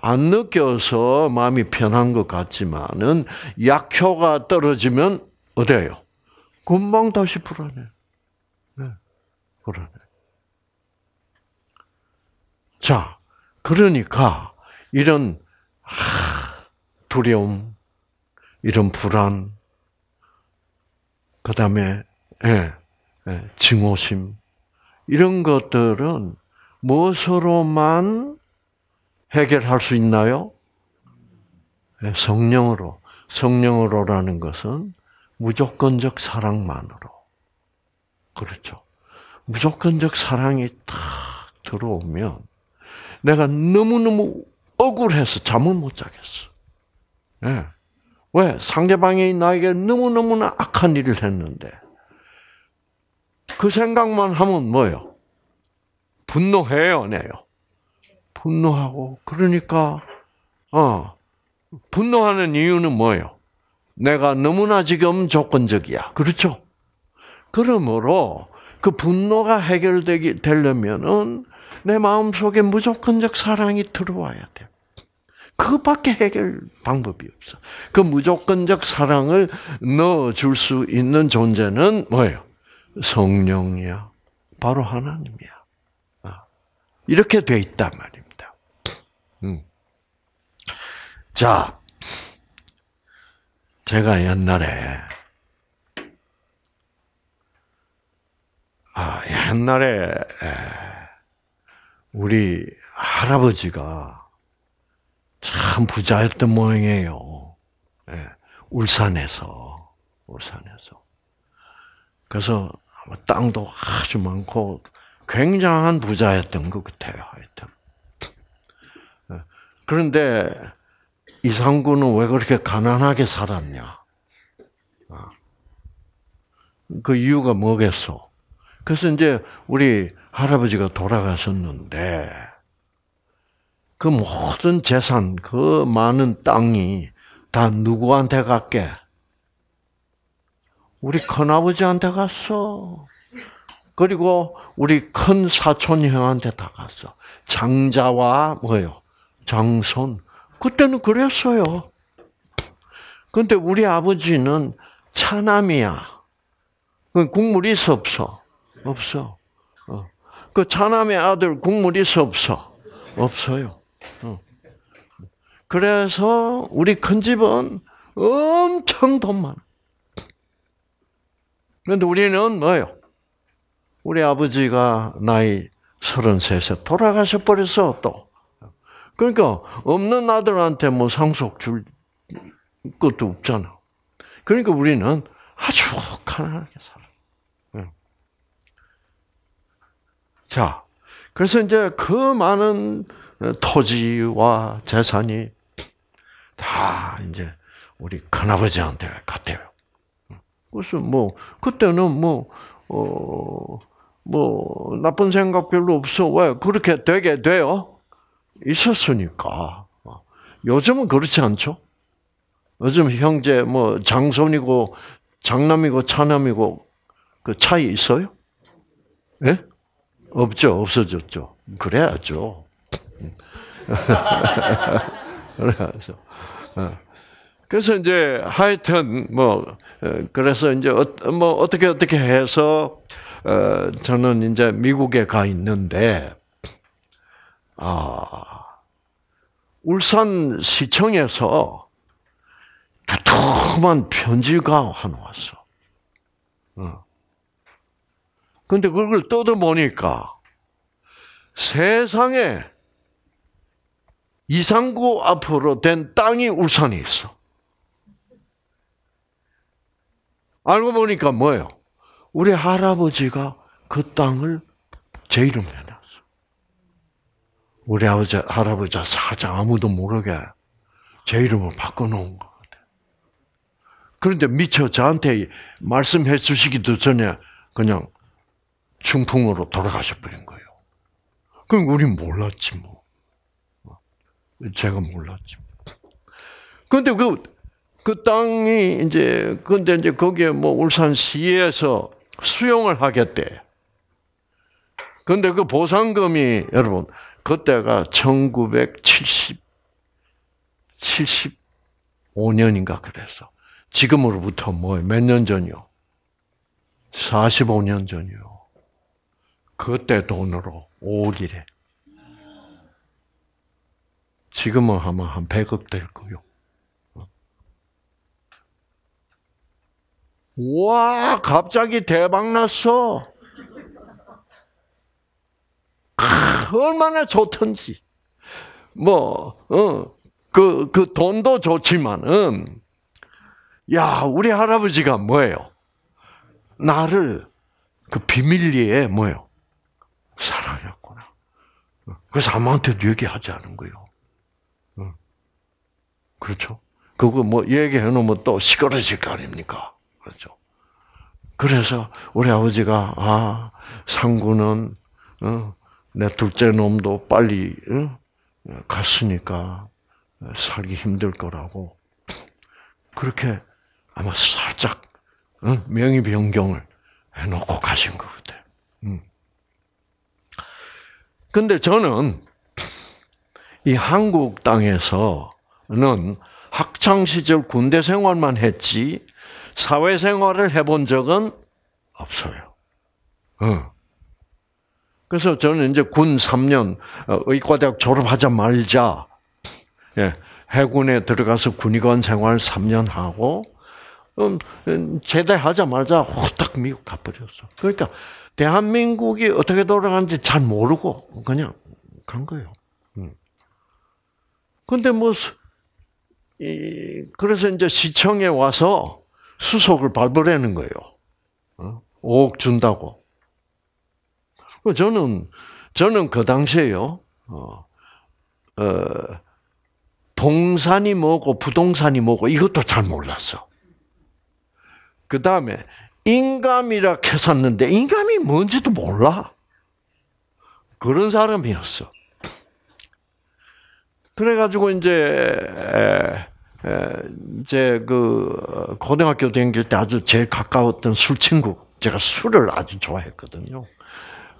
안 느껴서 마음이 편한 것 같지만은 약효가 떨어지면 어때요? 금방 다시 불안해. 네, 불안해. 자, 그러니까 이런 하, 두려움, 이런 불안, 그 다음에 예, 예, 증오심 이런 것들은 무엇으로만 해결할 수 있나요? 예, 성령으로. 성령으로라는 것은 무조건적 사랑만으로. 그렇죠. 무조건적 사랑이 탁 들어오면 내가 너무너무 억울해서 잠을 못 자겠어. 네. 왜? 상대방이 나에게 너무너무나 악한 일을 했는데 그 생각만 하면 뭐요? 분노해요, 내요. 분노하고 그러니까 어 분노하는 이유는 뭐예요? 내가 너무나 지금 조건적이야. 그렇죠? 그러므로 그 분노가 해결되기 되려면은 내 마음 속에 무조건적 사랑이 들어와야 돼. 그밖에 해결 방법이 없어. 그 무조건적 사랑을 넣어줄 수 있는 존재는 뭐예요? 성령이야. 바로 하나님이야. 아, 이렇게 돼 있단 말이야. 음. 자, 제가 옛날에 아, 옛날에 우리 할아버지가 참 부자였던 모양이에요. 예, 울산에서 울산에서 그래서 땅도 아주 많고 굉장한 부자였던 것 같아요. 하여튼 그런데 이상구는 왜 그렇게 가난하게 살았냐? 아, 그 이유가 뭐겠어? 그래서 이제 우리 할아버지가 돌아가셨는데 그 모든 재산, 그 많은 땅이 다 누구한테 갔게? 우리 큰아버지한테 갔어. 그리고 우리 큰 사촌 형한테 다 갔어. 장자와 뭐요? 장손. 그때는 그랬어요. 근데 우리 아버지는 차남이야. 그 국물 이 있어 없어? 없어. 어. 그 차남의 아들 국물 이 있어 없어? 없어요. 어. 그래서 우리 큰 집은 엄청 돈 많아. 그런데 우리는 뭐요? 우리 아버지가 나이 33세 돌아가셔 버려서 또 그러니까 없는 아들한테 뭐 상속 줄 것도 없잖아. 그러니까 우리는 아주 가난하게 살아. 예. 자, 그래서 이제 그 많은 토지와 재산이 다 이제 우리 큰아버지한테 갔대요. 그래서 뭐 그때는 뭐 어, 뭐 나쁜 생각 별로 없어 왜 그렇게 되게 돼요? 있었으니까. 요즘은 그렇지 않죠? 요즘 형제 뭐 장손이고 장남이고 차남이고 그 차이 있어요? 예? 네? 없죠. 없어졌죠. 그래야죠. [laughs] 그래서 예. 그래서 이제 하여튼 뭐 어, 그래서 이제 어, 뭐 어떻게 어떻게 해서 어, 저는 이제 미국에 가 있는데 아, 울산 시청에서 두툼한 편지가 하나 왔어. 어. 근데 그걸 뜯어보니까 세상에 이상구 앞으로 된 땅이 울산에 있어. 알고 보니까 뭐예요? 우리 할아버지가 그 땅을 제 이름에 우리 아버지, 할아버지 사장 아무도 모르게 제 이름을 바꿔놓은 거 그런데 미처 저한테 말씀해 주시기도 전에 그냥 중풍으로 돌아가셔버린 거예요. 그럼 우리 몰랐지 뭐. 제가 몰랐지. 뭐. 그런데 그, 그 땅이 이제, 근데 이제 거기에 뭐 울산시에서 수용을 하겠대. 근데 그 보상금이 여러분 그때가 1970, 75년인가 그래서. 지금으로부터 뭐, 몇 년 전이요? 45년 전이요. 그때 돈으로 5억이래. 지금은 아마 한 100억 될 거요. 와, 갑자기 대박 났어. 얼마나 좋던지. 뭐, 어, 그, 그 돈도 좋지만은, 야, 우리 할아버지가 뭐예요? 나를 그 비밀리에 뭐예요? 사랑했구나. 그래서 아무한테 도 얘기하지 않은 거예요. 그렇죠? 그거 뭐 얘기해 놓으면 또 시끄러질 거 아닙니까? 그렇죠? 그래서 우리 아버지가, 아, 상구는, 어, 내 둘째 놈도 빨리 갔으니까 살기 힘들 거라고 그렇게 아마 살짝 명의 변경을 해놓고 가신 것 같아요. 근데 저는 이 한국 땅에서는 학창 시절 군대 생활만 했지 사회 생활을 해 본 적은 없어요. 응. 그래서 저는 이제 군 3년 어, 의과대학 졸업하자 말자 예, 해군에 들어가서 군의관 생활 3년 하고 음, 음, 제대하자말자 후딱 미국 가버렸어. 그러니까 대한민국이 어떻게 돌아가는지 잘 모르고 그냥 간 거예요. 음. 근데 뭐, 이, 그래서 이제 시청에 와서 수속을 밟으라는 거예요. 5억 어? 준다고. 저는 저는 그 당시에요. 어, 어, 동산이 뭐고 부동산이 뭐고 이것도 잘 몰랐어. 그 다음에 인감이라 캐었는데 인감이 뭔지도 몰라. 그런 사람이었어. 그래가지고 이제 이제 그 고등학교 다닐 때 아주 제일 가까웠던 술 친구 제가 술을 아주 좋아했거든요.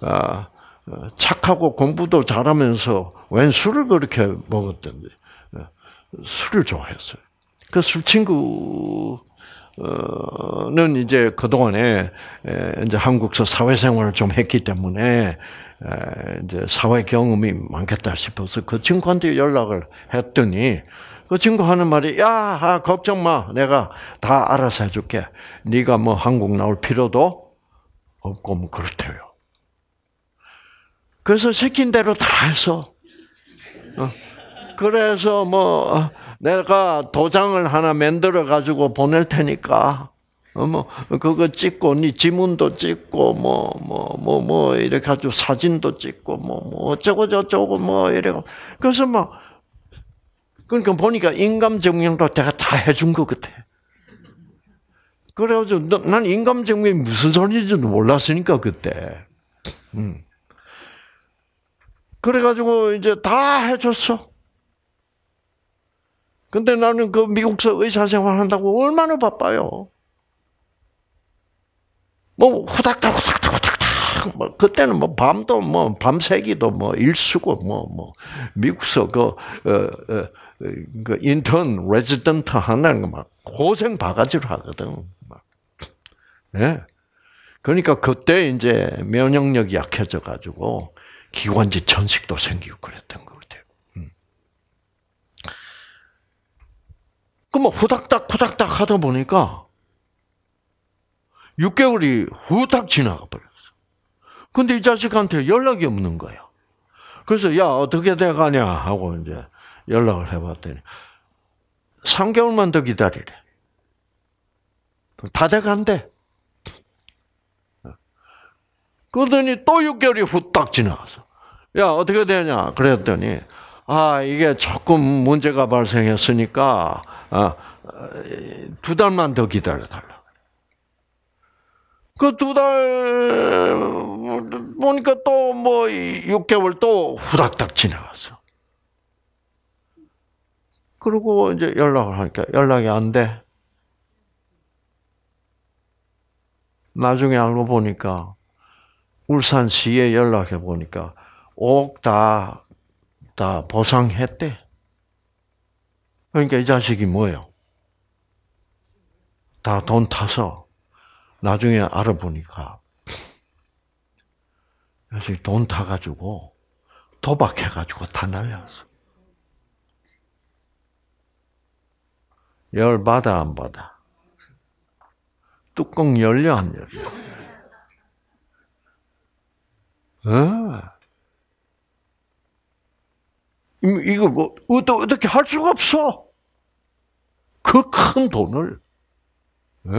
아, 어, 착하고 공부도 잘하면서 웬 술을 그렇게 먹었던데 어, 술을 좋아했어요. 그 술 친구는 이제 그 동안에 이제 한국서 사회생활을 좀 했기 때문에 이제 사회 경험이 많겠다 싶어서 그 친구한테 연락을 했더니 그 친구 하는 말이 야 아, 걱정 마 내가 다 알아서 해줄게 네가 뭐 한국 나올 필요도 없고 뭐 그렇대요. 그래서 시킨 대로 다 했어. 어. 그래서 뭐 내가 도장을 하나 만들어 가지고 보낼 테니까 어, 뭐 그거 찍고 네 지문도 찍고 뭐 뭐 뭐뭐 뭐, 뭐, 뭐, 이렇게 아주 사진도 찍고 뭐, 뭐 어쩌고 저쩌고 뭐 이래 그래서 뭐 그러니까 보니까 인감증명도 내가 다 해준 것 같아. 그래가지고 난 인감증명이 무슨 소리인지도 몰랐으니까 그때. 음. 그래가지고 이제 다 해줬어. 근데 나는 그 미국서 의사 생활 한다고 얼마나 바빠요. 뭐 후닥닥 후닥닥 후닥닥 뭐 그때는 뭐 밤도 뭐 밤새기도 뭐 일수고 뭐뭐 뭐, 뭐 미국서 그, 어, 어, 그 인턴 레지던트 한다는 거막 고생 바가지로 하거든. 막. 예. 그러니까 그때 이제 면역력이 약해져 가지고 기관지 전식도 생기고 그랬던 것 같아요. 음. 그뭐 후닥닥 후닥닥 하다 보니까 6개월이 후닥 지나가 버렸어. 근데 이 자식한테 연락이 없는 거야. 그래서 야 어떻게 돼가냐 하고 이제 연락을 해봤더니 3개월만 더 기다리래. 다 돼간대. 그러더니 또 6개월이 후딱 지나가서 야, 어떻게 되냐? 그랬더니, 아, 이게 조금 문제가 발생했으니까, 아, 두 달만 더 기다려달라. 그 두 달, 보니까 또 뭐, 6개월 또 후닥닥 지나갔어. 그리고 이제 연락을 하니까 연락이 안 돼. 나중에 알고 보니까, 울산시에 연락해 보니까, 옥 다, 다 보상했대. 그러니까 이 자식이 뭐예요? 다 돈 타서 나중에 알아보니까 자식 돈 타가지고 도박해가지고 다 날렸어. 열 받아 안 받아? 뚜껑 열려 안 열려? 어? 이거 뭐 어떻게 할 수가 없어. 그 큰 돈을 네.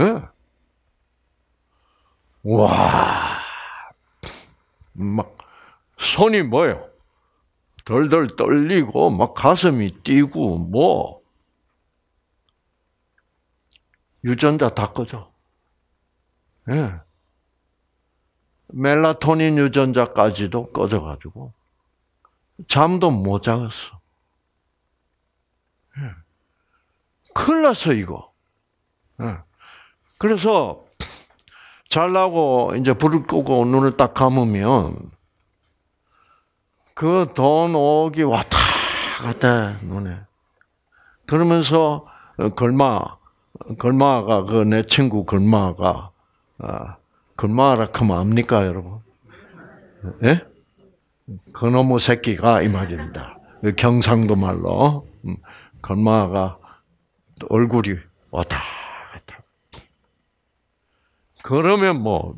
와, 막 손이 뭐요? 예 덜덜 떨리고 막 가슴이 뛰고 뭐 유전자 다 꺼져. 예. 멜라토닌 유전자까지도 꺼져가지고 잠도 못자겠어 예. 큰일 났어, 이거. 예. 그래서, 잘라고 이제 불을 끄고 눈을 딱 감으면, 그 돈 오기 왔다 갔다, 눈에. 그러면서, 걸마, 걸마가, 그 내 친구 걸마가, 아, 걸마라 그만 압니까, 여러분? 예? 그놈의 새끼가 이 말입니다. 그 경상도 말로 음, 건마가 얼굴이 왔다 갔다. 그러면 뭐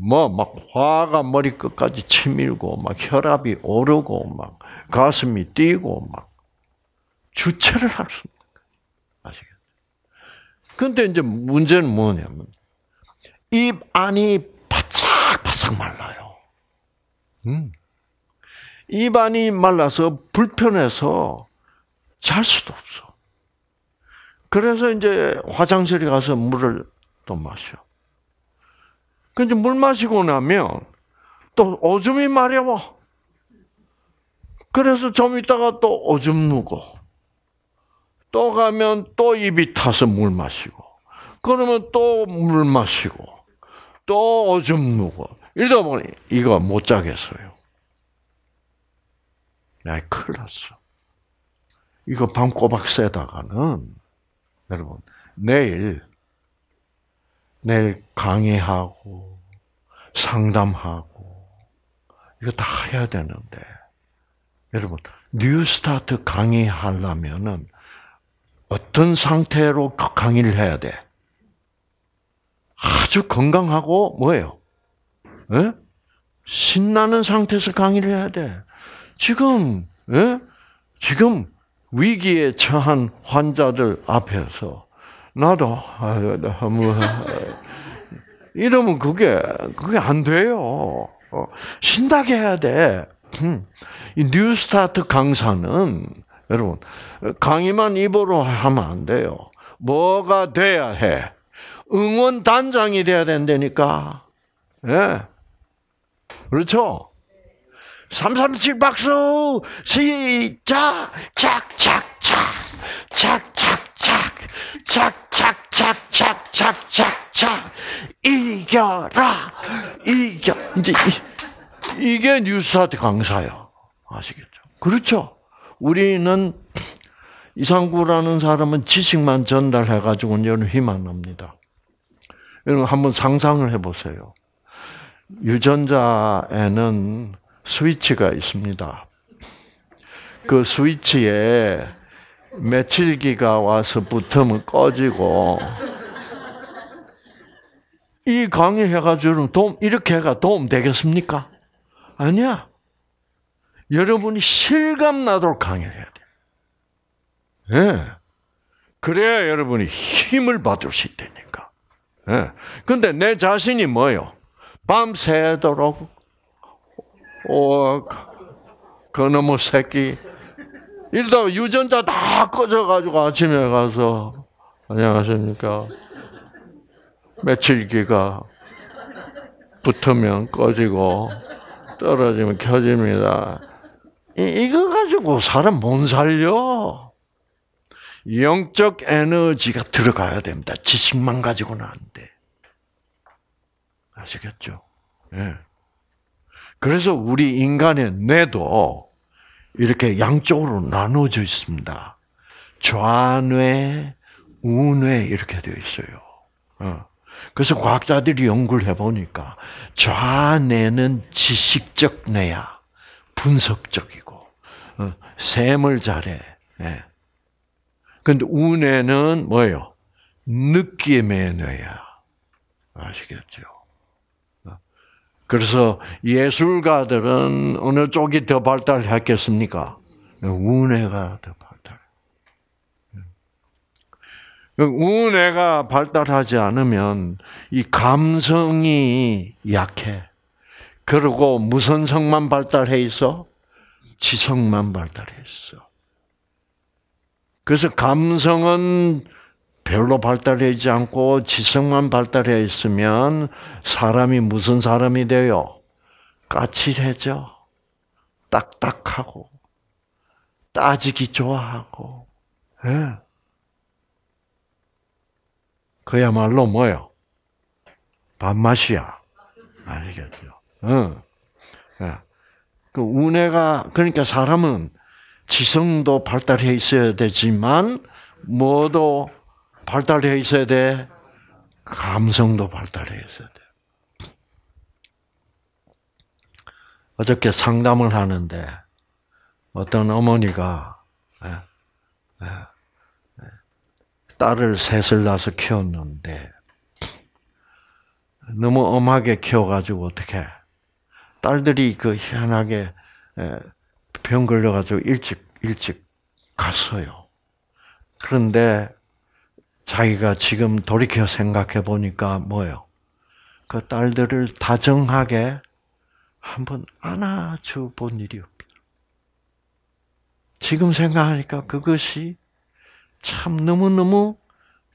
뭐 막 화가 머리 끝까지 치밀고 막 혈압이 오르고 막 가슴이 뛰고 막 주체를 할수 근데 이제 문제는 뭐냐면 입 안이 바짝바짝 말라요. 음. 입안이 말라서 불편해서 잘 수도 없어. 그래서 이제 화장실에 가서 물을 또 마셔. 근데 그 물 마시고 나면 또 오줌이 마려워. 그래서 좀 있다가 또 오줌 누고. 또 가면 또 입이 타서 물 마시고. 그러면 또 물 마시고. 또 오줌 누고. 이러다 보니 이거 못 자겠어요. 나 아, 큰일 났어. 이거 밤 꼬박 새다가는, 여러분, 내일, 내일 강의하고, 상담하고, 이거 다 해야 되는데, 여러분, 뉴 스타트 강의하려면은, 어떤 상태로 강의를 해야 돼? 아주 건강하고 뭐예요? 에? 신나는 상태에서 강의를 해야 돼. 지금 예? 지금 위기에 처한 환자들 앞에서 나도 아, 뭐, 이러면 그게 그게 안 돼요. 어, 신나게 해야 돼. 음. 이 뉴스타트 강사는 여러분 강의만 입으로 하면 안 돼요. 뭐가 돼야 해? 응원 단장이 돼야 된다니까. 예. 그렇죠? 삼삼씩 박수! 시작! 착착착! 착착착! 착착착착착착착! 이겨라! 이겨! 이제 이, 이게 뉴스타트 강사요. 아시겠죠? 그렇죠? 우리는 이상구라는 사람은 지식만 전달해가지고 는 여는 힘안 납니다. 여러분 한번 상상을 해보세요. 유전자에는 스위치가 있습니다. 그 스위치에 며칠기가 와서 붙으면 꺼지고 이강의해가지고 도움 이렇게 해가 도움 되겠습니까? 아니야. 여러분이 실감 나도록 강의해야 돼. 예. 그래야 여러분이 힘을 받을 수 있다니까. 예. 근데 내 자신이 뭐요? 밤새도록 어, 그놈의 그 새끼. 일단 유전자 다 꺼져가지고 아침에 가서, 안녕하십니까. 며칠기가 붙으면 꺼지고, 떨어지면 켜집니다. 이, 거 가지고 사람 못 살려. 영적 에너지가 들어가야 됩니다. 지식만 가지고는 안 돼. 아시겠죠? 예. 그래서 우리 인간의 뇌도 이렇게 양쪽으로 나눠져 있습니다. 좌뇌, 우뇌 이렇게 되어 있어요. 어. 그래서 과학자들이 연구를 해보니까 좌뇌는 지식적 뇌야. 분석적이고. 어. 셈을 잘해. 예. 근데 우뇌는 뭐예요? 느낌의 뇌야. 아시겠죠? 그래서 예술가들은 어느 쪽이 더 발달했겠습니까? 운해가 더 발달. 운해가 발달하지 않으면 이 감성이 약해. 그리고 무선 성만 발달해 있어? 지성만 발달해 있어. 그래서 감성은 별로 발달해 있지 않고 지성만 발달해 있으면 사람이 무슨 사람이 돼요? 까칠해져. 딱딱하고 따지기 좋아하고 예. 그야말로 뭐요? 밥맛이야. 알겠죠? 응. 예. 그 운해가 그러니까 사람은 지성도 발달해 있어야 되지만 뭐도 발달해 있어야 돼. 감성도 발달해 있어야 돼. 어저께 상담을 하는데 어떤 어머니가 예, 예, 예, 딸을 셋을 낳아서 키웠는데 너무 엄하게 키워가지고 어떻게 딸들이 그 희한하게 병 걸려가지고 일찍 일찍 갔어요. 그런데 자기가 지금 돌이켜 생각해 보니까 뭐요? 그 딸들을 다정하게 한번 안아주본 일이 없다. 지금 생각하니까 그것이 참 너무너무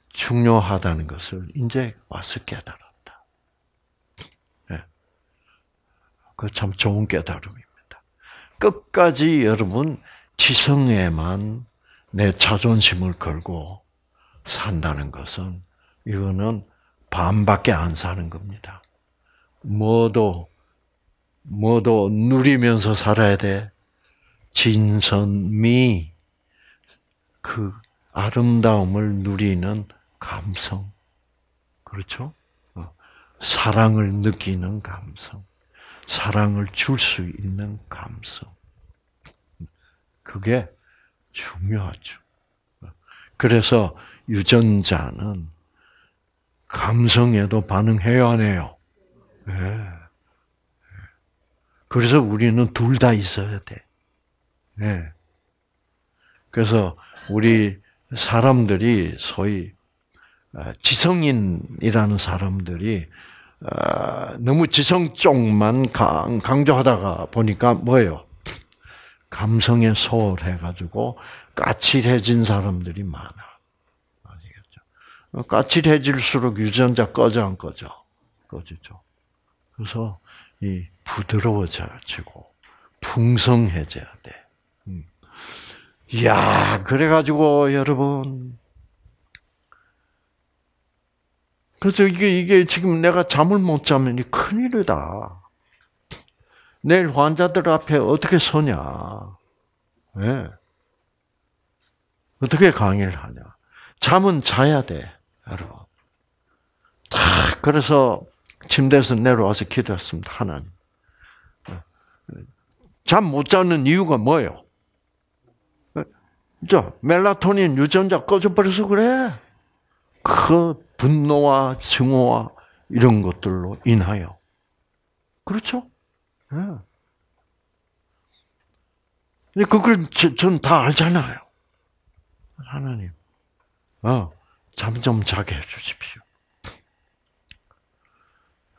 중요하다는 것을 이제 와서 깨달았다. 네. 그참 좋은 깨달음입니다. 끝까지 여러분 지성에만 내 자존심을 걸고 산다는 것은 이거는 반밖에 안 사는 겁니다. 뭐도 뭐도 누리면서 살아야 돼. 진선미 그 아름다움을 누리는 감성 그렇죠? 어, 사랑을 느끼는 감성, 사랑을 줄 수 있는 감성 그게 중요하죠. 어, 그래서 유전자는 감성에도 반응해야 하네요. 네. 그래서 우리는 둘 다 있어야 돼. 네. 그래서 우리 사람들이 소위 어, 지성인이라는 사람들이 어, 너무 지성 쪽만 강조하다가 보니까 뭐예요? 감성에 소홀해가지고 까칠해진 사람들이 많아. 까칠해질수록 유전자 꺼져 안 꺼져? 꺼지죠. 그래서 이 부드러워져지고 풍성해져야 돼. 음. 이야 그래가지고 여러분. 그래서 이게, 이게 지금 내가 잠을 못 자면 이 큰일이다. 내일 환자들 앞에 어떻게 서냐. 네. 어떻게 강의를 하냐. 잠은 자야 돼. 여러분. 다 그래서 침대에서 내려와서 기도했습니다. 하나님. 잠 못 자는 이유가 뭐예요? 저 멜라토닌 유전자 꺼져버려서 그래. 그 분노와 증오와 이런 것들로 인하여. 그렇죠? 예. 그걸 전 다 알잖아요. 하나님. 어. 잠좀 자게 해주십시오.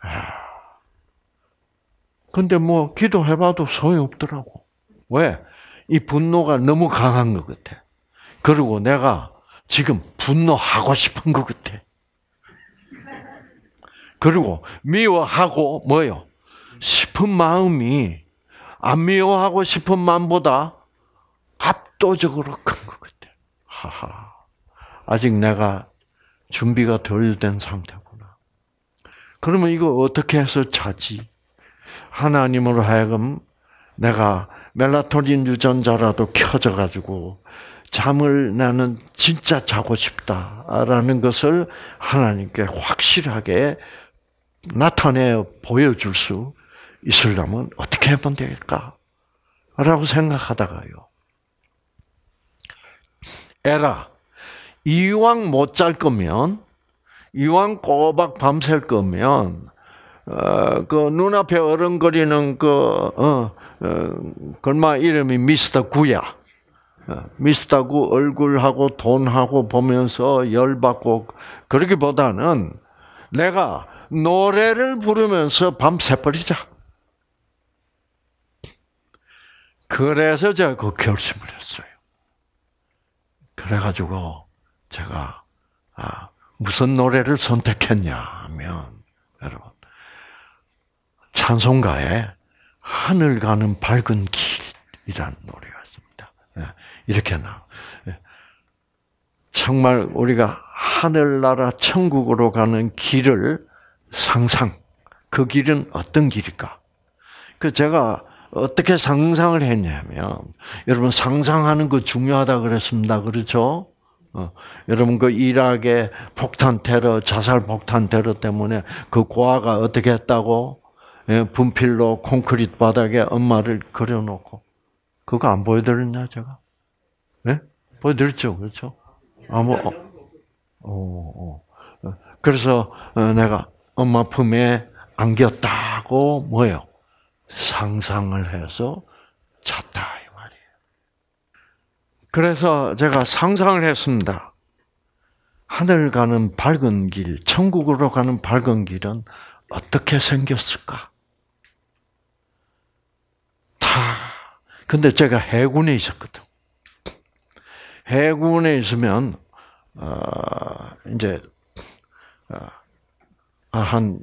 아. 근데 뭐 기도해봐도 소용없더라고. 왜? 이 분노가 너무 강한 것 같아. 그리고 내가 지금 분노하고 싶은 것 같아. 그리고 미워하고 뭐요? 싶은 마음이 안 아, 미워하고 싶은 마음보다 압도적으로 큰 것 같아. 하하. 아직 내가 준비가 덜 된 상태구나. 그러면 이거 어떻게 해서 자지 하나님으로 하여금 내가 멜라토닌 유전자라도 켜져가지고 잠을 나는 진짜 자고 싶다라는 것을 하나님께 확실하게 나타내 보여줄 수 있으려면 어떻게 해면 될까? 라고 생각하다가요. 에라, 이왕 못 잘 거면 이왕 꼬박 밤샐 거면 어, 그 눈앞에 어른거리는 그 어, 어 걸마 이름이 미스터 구야. 어, 미스터 구 얼굴하고 돈하고 보면서 열받고 그러기보다는 내가 노래를 부르면서 밤새버리자. 그래서 제가 그 결심을 했어요. 그래가지고 제가 아, 무슨 노래를 선택했냐 하면 여러분 찬송가에 하늘 가는 밝은 길이라는 노래가 있습니다. 예, 이렇게 나 예, 정말 우리가 하늘나라 천국으로 가는 길을 상상. 그 길은 어떤 길일까? 그 제가 어떻게 상상을 했냐면 여러분 상상하는 거 중요하다 그랬습니다. 그렇죠? 어, 여러분 그 이락의 폭탄 테러, 자살 폭탄 테러 때문에 그 고아가 어떻게 했다고 예, 분필로 콘크리트 바닥에 엄마를 그려놓고 그거 안 보여드렸냐 제가? 예? 보여드렸죠, 그렇죠? 아무 뭐, 어, 어, 어, 그래서 어, 내가 엄마 품에 안겼다고 뭐요? 상상을 해서 찾다 그래서 제가 상상을 했습니다. 하늘 가는 밝은 길, 천국으로 가는 밝은 길은 어떻게 생겼을까? 다. 근데 제가 해군에 있었거든. 해군에 있으면 어, 이제 어, 아, 한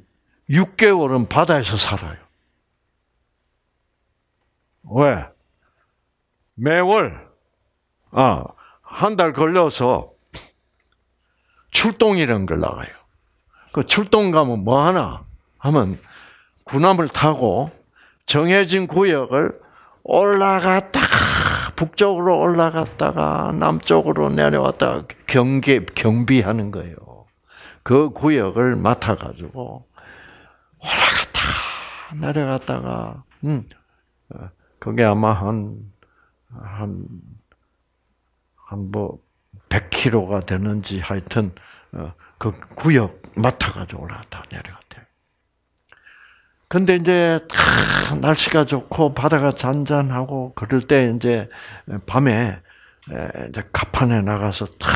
6개월은 바다에서 살아요. 왜? 매월 아, 한 달 걸려서 출동이라는 걸 나가요. 그 출동 가면 뭐 하나 하면 군함을 타고 정해진 구역을 올라갔다 북쪽으로 올라갔다가 남쪽으로 내려왔다 경계 경비하는 거예요. 그 구역을 맡아 가지고 올라갔다 내려갔다가 음 어, 그게 아마 한한 한뭐 100km가 되는지 하여튼 어, 그 구역 맡아가지고 올라갔다 내려갔대요. 근데 이제 다 날씨가 좋고 바다가 잔잔하고 그럴 때 이제 밤에 이제 갑판에 나가서 다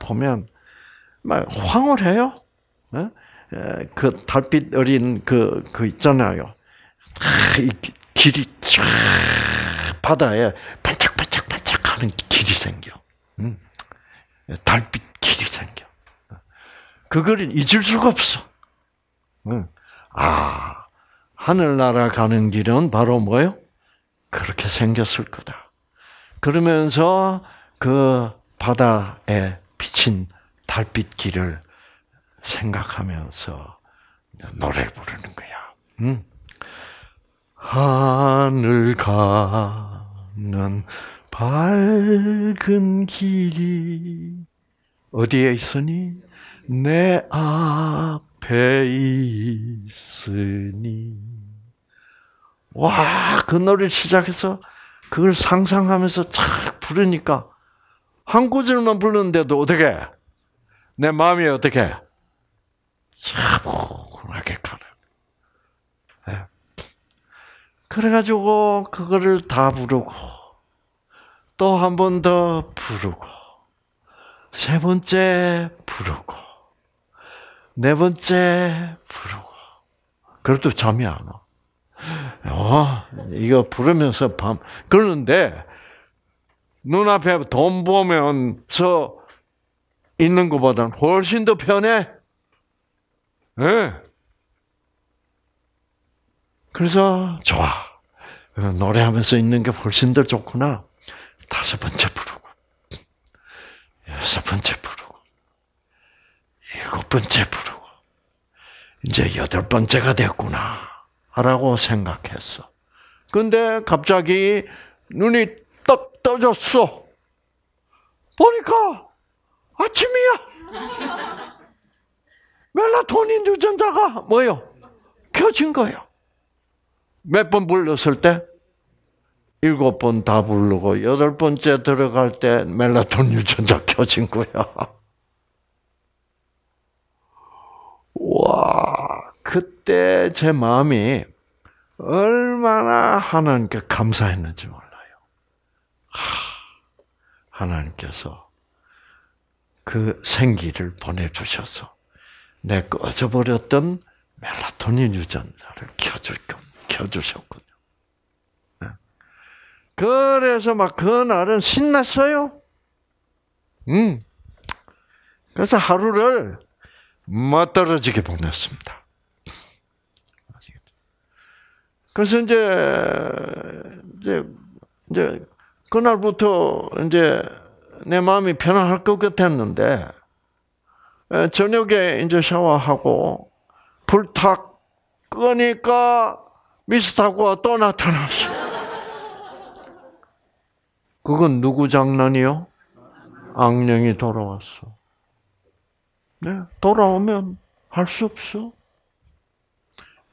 보면 막 황홀해요. 어? 그 달빛 어린 그, 그 있잖아요. 다 길이 쫙 바다에 반짝반짝 하는 길이 생겨. 음. 예, 달빛 길이 생겨. 그걸 잊을 수가 없어. 음. 아, 하늘나라 가는 길은 바로 뭐요? 예 그렇게 생겼을 거다. 그러면서 그 바다에 비친 달빛 길을 생각하면서 노래 부르는 거야. 응? 음. 하늘 가는 밝은 길이 어디에 있으니? 내 앞에 있으니. 와, 그 노래를 시작해서 그걸 상상하면서 착 부르니까 한 구절만 부르는데도 어떻게 내 마음이 어떻게 차분하게 가는. 예. 그래가지고 그거를 다 부르고 또한번더 부르고, 세 번째 부르고, 네 번째 부르고. 그래도 잠이 안 와. 어, 이거 부르면서 밤. 그러는데, 눈앞에 돈 보면서 있는 것보다는 훨씬 더 편해. 예. 네. 그래서 좋아. 노래하면서 있는 게 훨씬 더 좋구나. 다섯 번째 부르고, 여섯 번째 부르고, 일곱 번째 부르고, 이제 여덟 번째가 됐구나. 라고 생각했어. 근데 갑자기 눈이 떡 떠졌어. 보니까 아침이야. [laughs] 멜라토닌 유전자가 뭐요? 켜진 거예요. 몇 번 불렀을 때? 일곱 번 다 부르고 여덟 번째 들어갈 때 멜라톤 유전자 [laughs] 켜진 거야. 와, 그때 제 마음이 얼마나 하나님께 감사했는지 몰라요. 하, 하나님께서 그 생기를 보내주셔서 내 꺼져버렸던 멜라토닌 유전자를 켜줄, 켜주셨군요. 그래서 막 그날은 신났어요. 음. 그래서 하루를 맞떨어지게 보냈습니다. 그래서 이제 이제 이제 그날부터 이제 내 마음이 편안할 것 같았는데 저녁에 이제 샤워하고 불 탁 끄니까 미스터고가 또나타났어 그건 누구 장난이요? 악령이 돌아왔어. 네, 돌아오면 할 수 없어.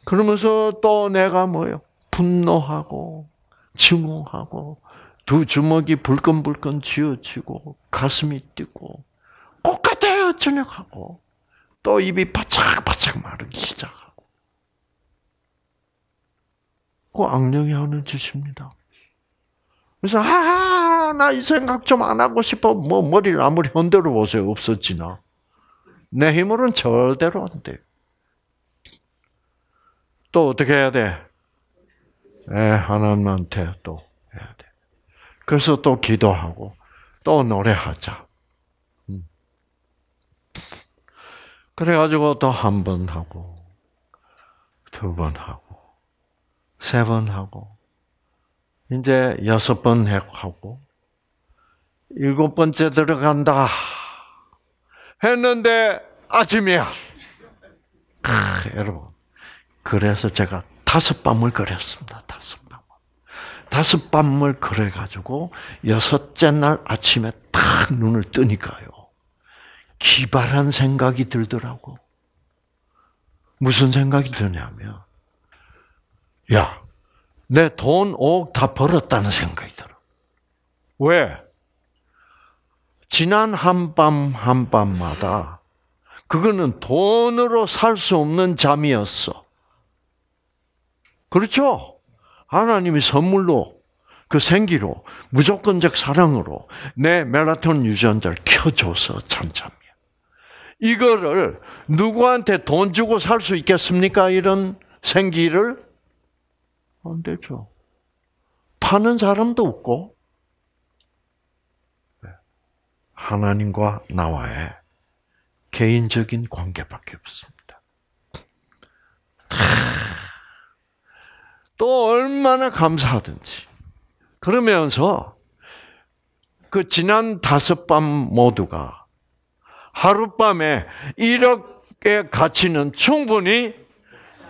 그러면서 또 내가 뭐요? 분노하고 증오하고 두 주먹이 불끈불끈 쥐어지고 가슴이 뛰고 꼭 같아요 저녁하고 또 입이 바짝바짝 마르기 시작하고 그 악령이 하는 짓입니다. 그래서 아 나이 생각 좀 안 하고 싶어. 뭐, 머리를 아무리 흔들어 보세요. 없어지나. 내 힘으로는 절대로 안돼또 어떻게 해야 돼? 예, 하나님한테 또 해야 돼. 그래서 또 기도하고, 또 노래하자. 음. 그래가지고 또 한 번 하고, 두 번 하고, 세 번 하고, 이제 여섯 번 하고, 일곱 번째 들어간다. 했는데 아침이야. 크, 여러분. 그래서 제가 다섯 밤을 그렸습니다. 다섯 밤. 다섯 밤을 그래 가지고 여섯째 날 아침에 탁 눈을 뜨니까요. 기발한 생각이 들더라고. 무슨 생각이 드냐면 야, 내돈 5억 다 벌었다는 생각이 들어. 왜? 지난 한밤 한밤마다 그거는 돈으로 살 수 없는 잠이었어. 그렇죠? 하나님이 선물로 그 생기로 무조건적 사랑으로 내 멜라토닌 유전자를 켜줘서 잠잠이야. 이거를 누구한테 돈 주고 살 수 있겠습니까? 이런 생기를 안 되죠. 파는 사람도 없고 하나님과 나와의 개인적인 관계밖에 없습니다. 또 얼마나 감사하든지. 그러면서 그 지난 다섯 밤 모두가 하룻밤에 1억의 가치는 충분히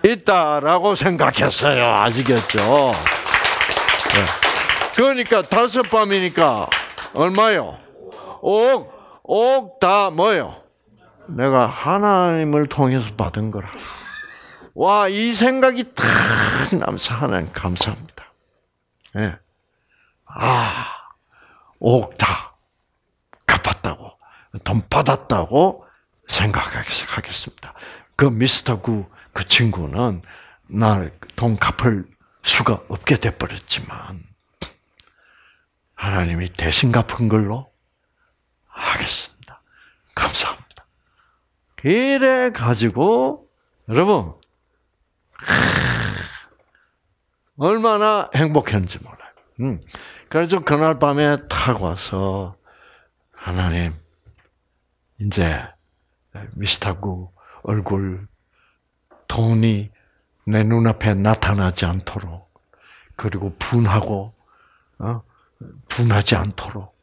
있다라고 생각했어요. 아시겠죠? 네. 그러니까 다섯 밤이니까 얼마요? 옥, 옥다 뭐예요? 내가 하나님을 통해서 받은 거라. 와, 이 생각이 탁 남서 하나님 감사합니다. 예. 아, 옥다 갚았다고, 돈 받았다고 생각하기 시작하겠습니다. 그 미스터 구, 그 친구는 날 돈 갚을 수가 없게 돼버렸지만, 하나님이 대신 갚은 걸로 하겠습니다. 감사합니다. 이래 가지고 여러분 얼마나 행복했는지 몰라요. 음. 그래서 그날 밤에 타고 와서 하나님 이제 미스터구 얼굴 돈이 내 눈앞에 나타나지 않도록 그리고 분하고 어? 분하지 않도록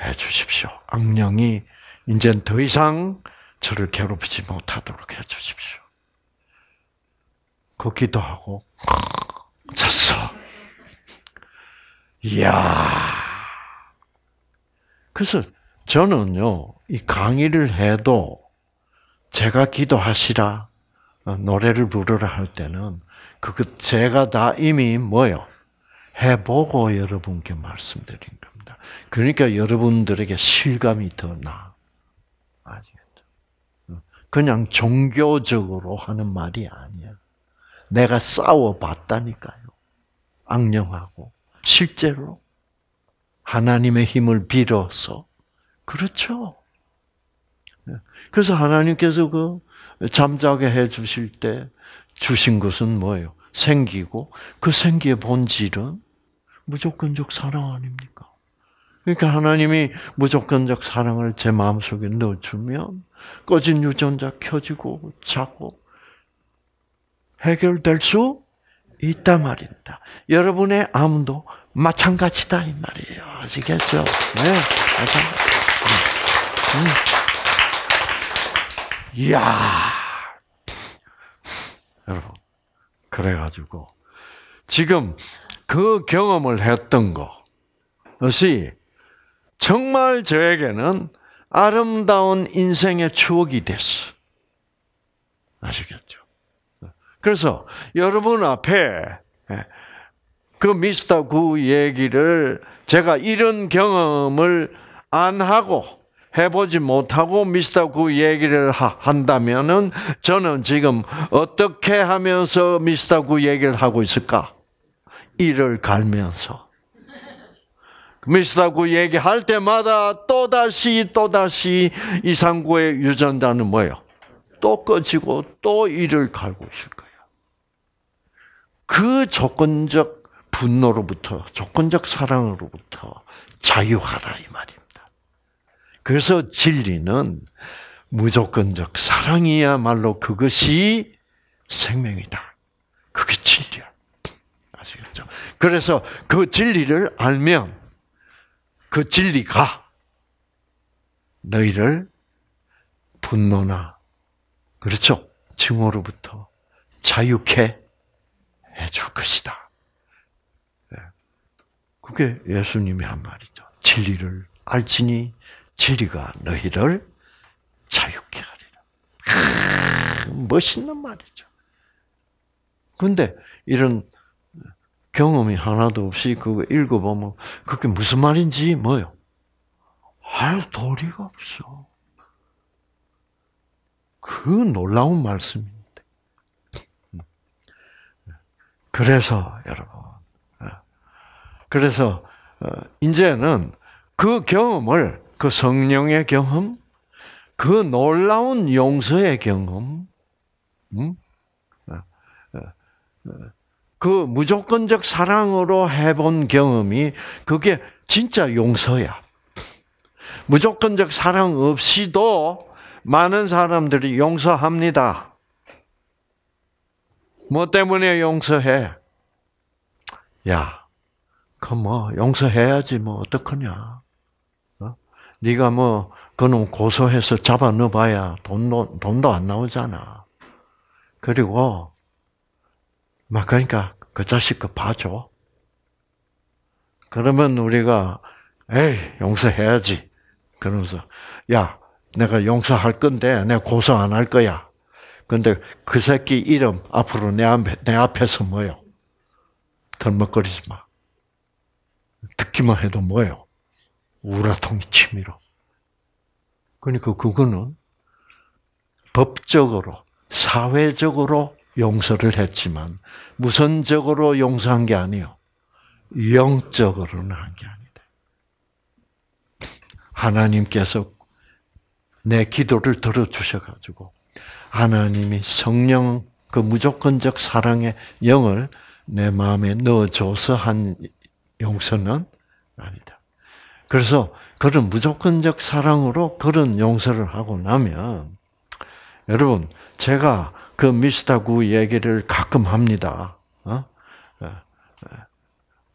해 주십시오. 악령이 이젠 더 이상 저를 괴롭히지 못하도록 해 주십시오. 그 기도하고 잤어. 이야. 그래서 저는요, 이 강의를 해도 제가 기도하시라, 어, 노래를 부르라 할 때는 그거 제가 다 이미 뭐요? 해보고 여러분께 말씀드린 겁니다. 그러니까 여러분들에게 실감이 더 나. 아시겠죠? 그냥 종교적으로 하는 말이 아니야. 내가 싸워봤다니까요. 악령하고. 실제로. 하나님의 힘을 빌어서. 그렇죠. 그래서 하나님께서 그 잠자게 해 주실 때 주신 것은 뭐예요? 생기고 그 생기의 본질은 무조건적 사랑 아닙니까? 그러니까 하나님이 무조건적 사랑을 제 마음속에 넣어주면 꺼진 유전자 켜지고 자고 해결될 수 있단 말입니다. 여러분의 암도 마찬가지다 이 말이에요. 아시겠죠? 네. 음. 음. 이야, [laughs] 여러분 그래가지고 지금 그 경험을 했던 것이 정말 저에게는 아름다운 인생의 추억이 됐어. 아시겠죠? 그래서 여러분 앞에 예, 그 미스터 구 얘기를 제가 이런 경험을 안 하고 해보지 못하고 미스터 구 얘기를 한다면은 저는 지금 어떻게 하면서 미스터 구 얘기를 하고 있을까? 이를 갈면서. 미스라고 얘기할 때마다 또다시 또다시 이상구의 유전자는 뭐예요? 또 꺼지고 또 이를 갈고 있을 거예요. 그 조건적 분노로부터 조건적 사랑으로부터 자유하라 이 말입니다. 그래서 진리는 무조건적 사랑이야말로 그것이 생명이다. 그게 진리야. 아시겠죠? 그래서 그 진리를 알면 그 진리가 너희를 분노나 그렇죠 증오로부터 자유케 해줄 것이다. 네. 그게 예수님이 한 말이죠. 진리를 알지니 진리가 너희를 자유케 하리라. 크, 멋있는 말이죠. 근데 이런 경험이 하나도 없이 그거 읽어보면 그게 무슨 말인지 뭐요? 알 도리가 없어. 그 놀라운 말씀인데. 음. 그래서 여러분, 어. 그래서 어, 이제는 그 경험을 그 성령의 경험, 그 놀라운 용서의 경험, 음? 어, 그 무조건적 사랑으로 해본 경험이 그게 진짜 용서야. 무조건적 사랑 없이도 많은 사람들이 용서합니다. 뭐 때문에 용서해? 야, 그 뭐 용서해야지 뭐 어떡하냐? 어? 네가 뭐 그놈 고소해서 잡아 넣어봐야 돈 돈도 안 나오잖아. 그리고 막 그러니까 그 자식 그 봐줘. 그러면 우리가 에이 용서해야지. 그러면서 야 내가 용서할 건데 내가 고소 안 할 거야. 근데 그 새끼 이름 앞으로 내, 앞에, 내 앞에서 뭐요? 덜먹거리지 마. 듣기만 해도 뭐요? 우라통이 치밀어. 그러니까 그거는 법적으로, 사회적으로 용서를 했지만 무선적으로 용서한 게 아니요. 영적으로는 한 게 아니다. 하나님께서 내 기도를 들어주셔가지고 하나님이 성령 그 무조건적 사랑의 영을 내 마음에 넣어줘서 한 용서는 아니다. 그래서 그런 무조건적 사랑으로 그런 용서를 하고 나면 여러분 제가 그 미스터구 얘기를 가끔 합니다. 어? 어, 어.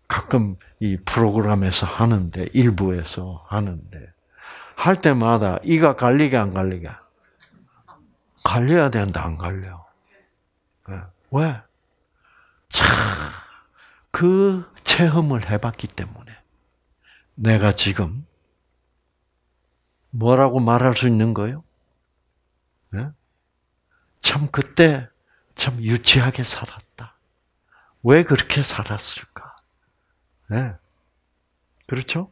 가끔 이 프로그램에서 하는데 일부에서 하는데 할 때마다 이가 갈리게 안 갈리게 갈려야 된다 안 갈려 예. 왜? 참 그 체험을 해봤기 때문에 내가 지금 뭐라고 말할 수 있는 거요? 예? 참 그때 참 유치하게 살았다. 왜 그렇게 살았을까? 네. 그렇죠?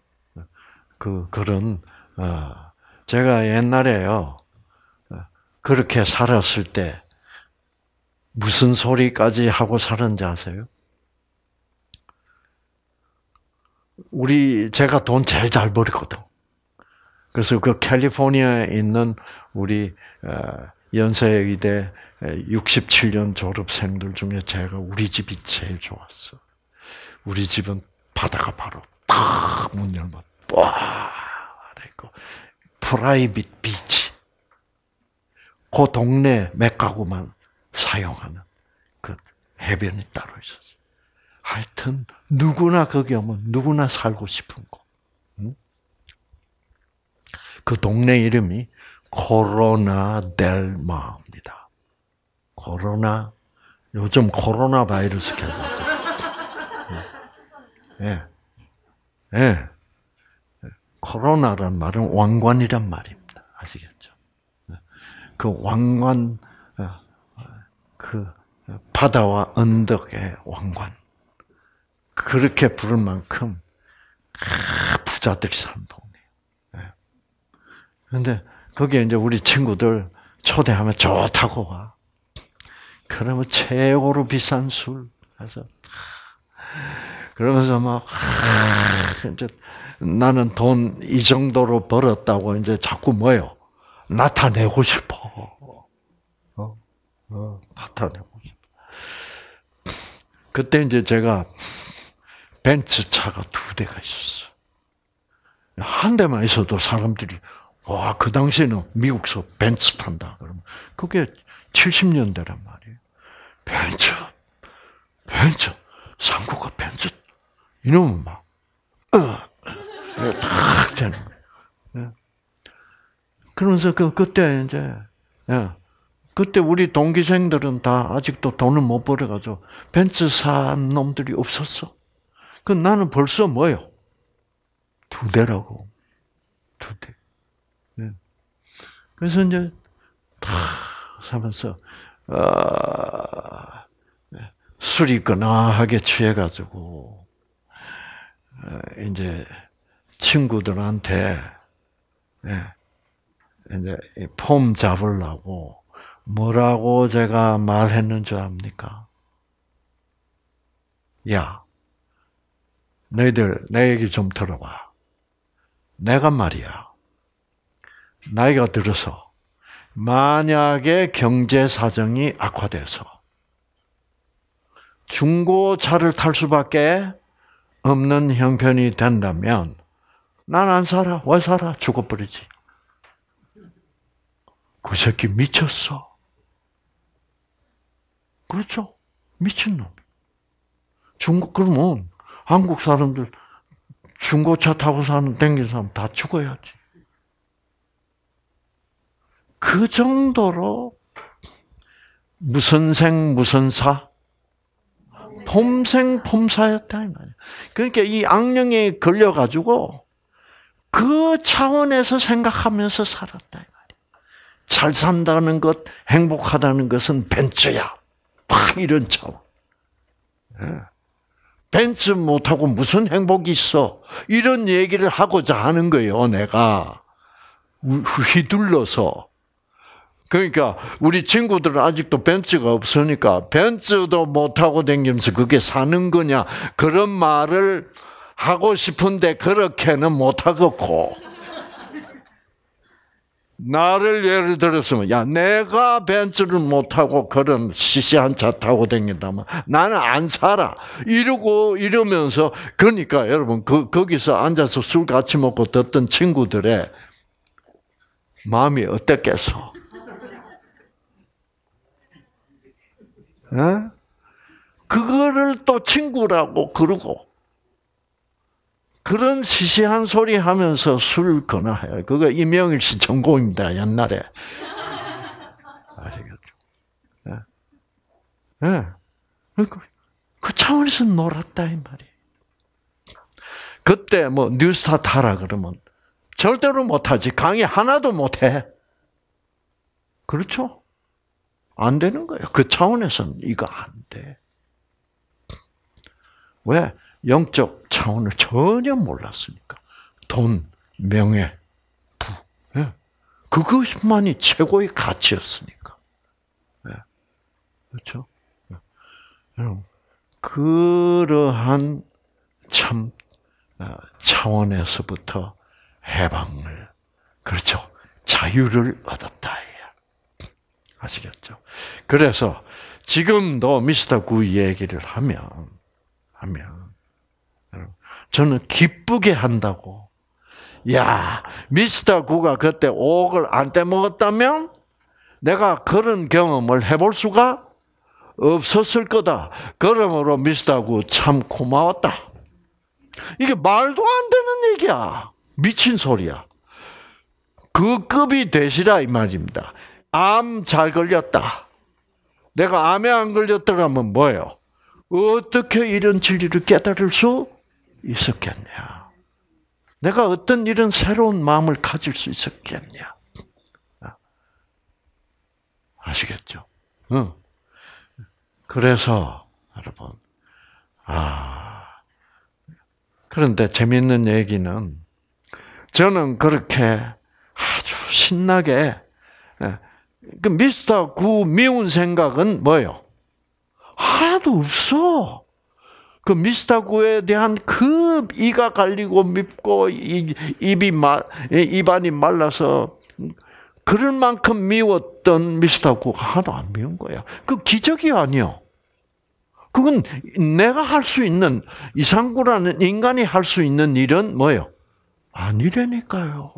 그, 그런, 어, 제가 옛날에요, 어, 그렇게 살았을 때, 무슨 소리까지 하고 살았는지 아세요? 우리, 제가 돈 제일 잘 벌거든. 그래서 그 캘리포니아에 있는 우리, 어, 연세의대 67년 졸업생들 중에 제가 우리 집이 제일 좋았어. 우리 집은 바다가 바로 탁 문 열면 빡돼 있고 프라이빗 비치. 그 동네 맥 가구만 사용하는 그 해변이 따로 있었어 하여튼 누구나 거기 오면 누구나 살고 싶은 곳. 그 동네 이름이 코로나 델마입니다. 코로나 요즘 코로나 바이러스 계속. 예. 예. 코로나란 말은 왕관이란 말입니다. 아시겠죠? 그 왕관, 어, 그 바다와 언덕의 왕관. 그렇게 부를 만큼 아, 부자들이 산동네 그런데 예. 거기에 이제 우리 친구들 초대하면 좋다고 와. 그러면 최고로 비싼 술그래서 그러면서 막 이제 나는 돈 이 정도로 벌었다고 이제 자꾸 뭐요 나타내고 싶어. 어, 어, 나타내고 싶어. 그때 이제 제가 벤츠 차가 두 대가 있었어. 한 대만 있어도 사람들이 와, 그 당시에는 미국서 벤츠 탄다. 그러면 그게 70년대란 말이에요. 벤츠, 벤츠, 상국가 벤츠. 이놈은 막, 어, 탁 되는 거예요. 예. 그러면서 그, 그때 이제, 예. 그때 우리 동기생들은 다 아직도 돈을 못 벌어가지고 벤츠 산 놈들이 없었어. 그 나는 벌써 뭐요? 두 대라고. 두 대. 네. 그래서 이제 다 하면서 아, 네. 술이 거나하게 취해가지고 어, 이제 친구들한테 네. 이제 폼 잡으려고 뭐라고 제가 말했는 줄 압니까? 야, 너희들 내 얘기 좀 들어봐. 내가 말이야. 나이가 들어서 만약에 경제 사정이 악화돼서 중고차를 탈 수밖에 없는 형편이 된다면 난 안 살아. 왜 살아? 죽어버리지. 그 새끼 미쳤어. 그렇죠? 미친놈. 중국, 그러면 한국 사람들 중고차 타고 사는, 댕긴 사람 다 죽어야지. 그 정도로 무슨생무슨사 폼생 폼사였다 이 말이야. 그러니까 이 악령에 걸려 가지고 그 차원에서 생각하면서 살았다 이 말이야. 잘 산다는 것, 행복하다는 것은 벤츠야. 막 이런 차원. 예. 벤츠 못하고 무슨 행복이 있어? 이런 얘기를 하고자 하는 거예요, 내가. 휘둘러서 그러니까 우리 친구들은 아직도 벤츠가 없으니까 벤츠도 못하고 댕기면서 그게 사는 거냐 그런 말을 하고 싶은데 그렇게는 못 하겠고 나를 예를 들었으면 야 내가 벤츠를 못하고 그런 시시한 차 타고 댕긴다면 나는 안 살아 이러고 이러면서 그러니까 여러분 그 거기서 앉아서 술 같이 먹고 듣던 친구들의 마음이 어떻겠어 어? 그거를 또 친구라고 그러고 그런 시시한 소리 하면서 술 거나해요. 그거 이명일 씨 전공입니다. 옛날에 아시겠죠? 예. 예. 그러니까 그 차원에서 놀았다 이 말이. 그때 뭐 뉴스타 타라 그러면 절대로 못하지. 강의 하나도 못해. 그렇죠? 안 되는 거예요. 그 차원에서는 이거 안 돼. 왜? 영적 차원을 전혀 몰랐으니까. 돈, 명예, 부. 예. 그것만이 최고의 가치였으니까. 예. 그렇죠? 예. 여러분, 그러한 참 어, 차원에서부터 해방을 그렇죠 자유를 얻었다. 아시겠죠? 그래서 지금도 미스터 구 얘기를 하면 하면 저는 기쁘게 한다고. 야, 미스터 구가 그때 옥을안 떼먹었다면 내가 그런 경험을 해볼 수가 없었을 거다. 그러므로 미스터 구 참 고마웠다. 이게 말도 안 되는 얘기야. 미친 소리야. 그 급이 되시라 이 말입니다. 암잘 걸렸다. 내가 암에 안 걸렸더라면 뭐예요? 어떻게 이런 진리를 깨달을 수 있었겠냐? 내가 어떤 이런 새로운 마음을 가질 수 있었겠냐? 아, 아시겠죠? 응. 그래서 여러분, 아 그런데 재미있는 얘기는 저는 그렇게 아주 신나게 예, 그 미스터 구 미운 생각은 뭐예요? 하나도 없어. 그 미스터 구에 대한 그 이가 갈리고 밉고 입이 말 입안이 말라서 그럴 만큼 미웠던 미스터 구가 하나도 안 미운 거야. 그 기적이 아니요. 그건 내가 할 수 있는 이상구라는 인간이 할 수 있는 일은 뭐예요? 아니라니까요.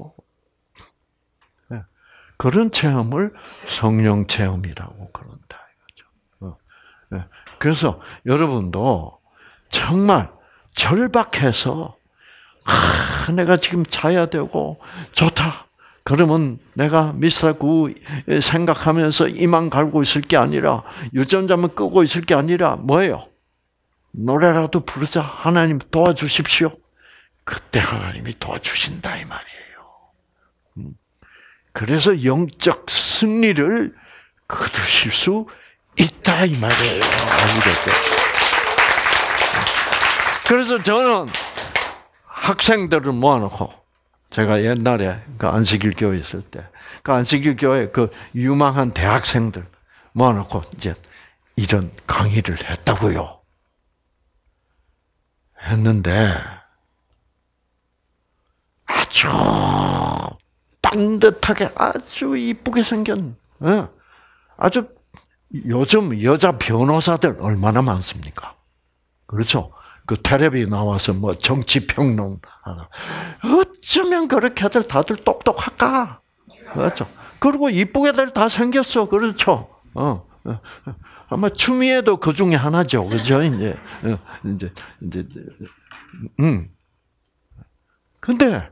그런 체험을 성령 체험이라고 그런다 이거죠. 어, 예. 그래서 여러분도 정말 절박해서 아, 내가 지금 자야 되고 좋다. 그러면 내가 미스라구 생각하면서 이만 갈고 있을 게 아니라 유전자만 끄고 있을 게 아니라 뭐예요? 노래라도 부르자. 하나님 도와주십시오. 그때 하나님이 도와주신다 이 말이에요. 그래서 영적 승리를 거두실 수 있다 이 말이에요. 그래서 저는 학생들을 모아놓고 제가 옛날에 그 안식일 교회 있을 때그 안식일 교회 그 유망한 대학생들 모아놓고 이제 이런 강의를 했다고요. 했는데 아주 반듯하게 아주 이쁘게 생긴, 예, 아주 요즘 여자 변호사들 얼마나 많습니까? 그렇죠? 그 테레비 나와서 뭐 정치 평론 하나. 어쩌면 그렇게들 다들 똑똑할까? 그렇죠. 그리고 이쁘게들 다 생겼어. 그렇죠. 어, 어, 어. 아마 추미애도 그 중에 하나죠. 그죠? 이제, 어, 이제, 이제, 음. 근데,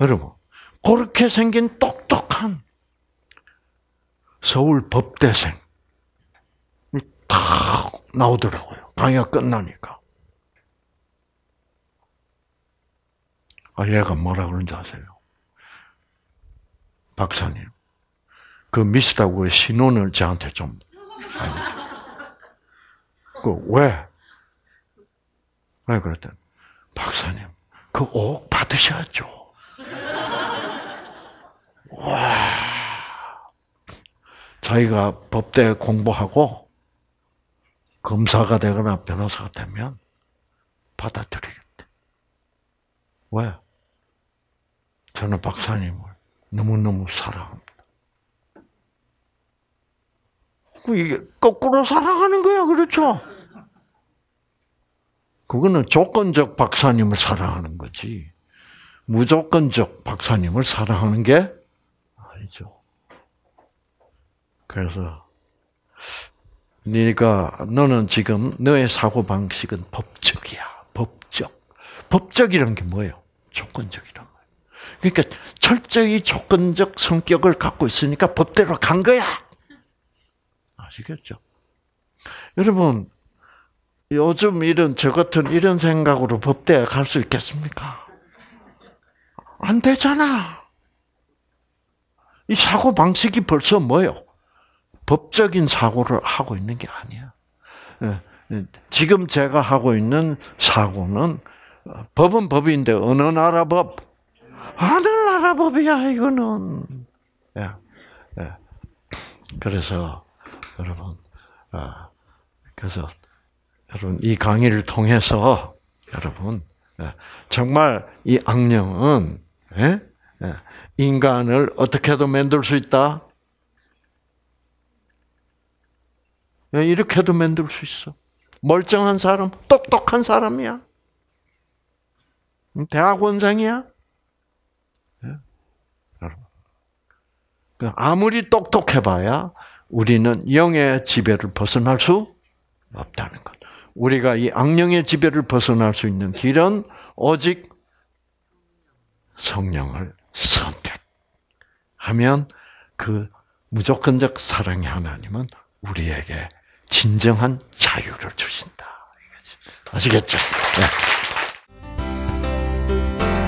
여러분, 그렇게 생긴 똑똑한 서울 법대생 탁 나오더라고요. 강의가 끝나니까. 아, 얘가 뭐라 그런지 아세요? 박사님, 그 미스다고의 신혼을 저한테 좀. 그 왜? 왜 그랬더니 박사님, 그 옥 받으셔야죠. 와, 자기가 법대 공부하고 검사가 되거나 변호사가 되면 받아들이겠대. 왜? 저는 박사님을 너무너무 사랑합니다. 그 이게 거꾸로 사랑하는 거야, 그렇죠? 그거는 조건적 박사님을 사랑하는 거지. 무조건적 박사님을 사랑하는 게 아니죠. 그래서 그러니까 너는 지금 너의 사고 방식은 법적이야. 법적. 법적이란 게 뭐예요? 조건적이란 거예요. 그러니까 철저히 조건적 성격을 갖고 있으니까 법대로 간 거야. 아시겠죠? 여러분 요즘 이런 저 같은 이런 생각으로 법대에 갈 수 있겠습니까? 안 되잖아. 이 사고 방식이 벌써 뭐요? 법적인 사고를 하고 있는 게 아니야. 예, 예. 지금 제가 하고 있는 사고는 법은 법인데 어느 나라 법? 어느 나라 법이야 이거는. 예. 예. 그래서 여러분, 아, 그래서 여러분 이 강의를 통해서 여러분 예, 정말 이 악령은 예? 인간을 어떻게도 만들 수 있다? 이렇게도 만들 수 있어. 멀쩡한 사람, 똑똑한 사람이야. 대학 원장이야. 예? 그 아무리 똑똑해봐야 우리는 영의 지배를 벗어날 수 없다는 것. 우리가 이 악령의 지배를 벗어날 수 있는 길은 오직 성령을 선택하면 그 무조건적 사랑의 하나님은 우리에게 진정한 자유를 주신다. 아시겠죠? 네.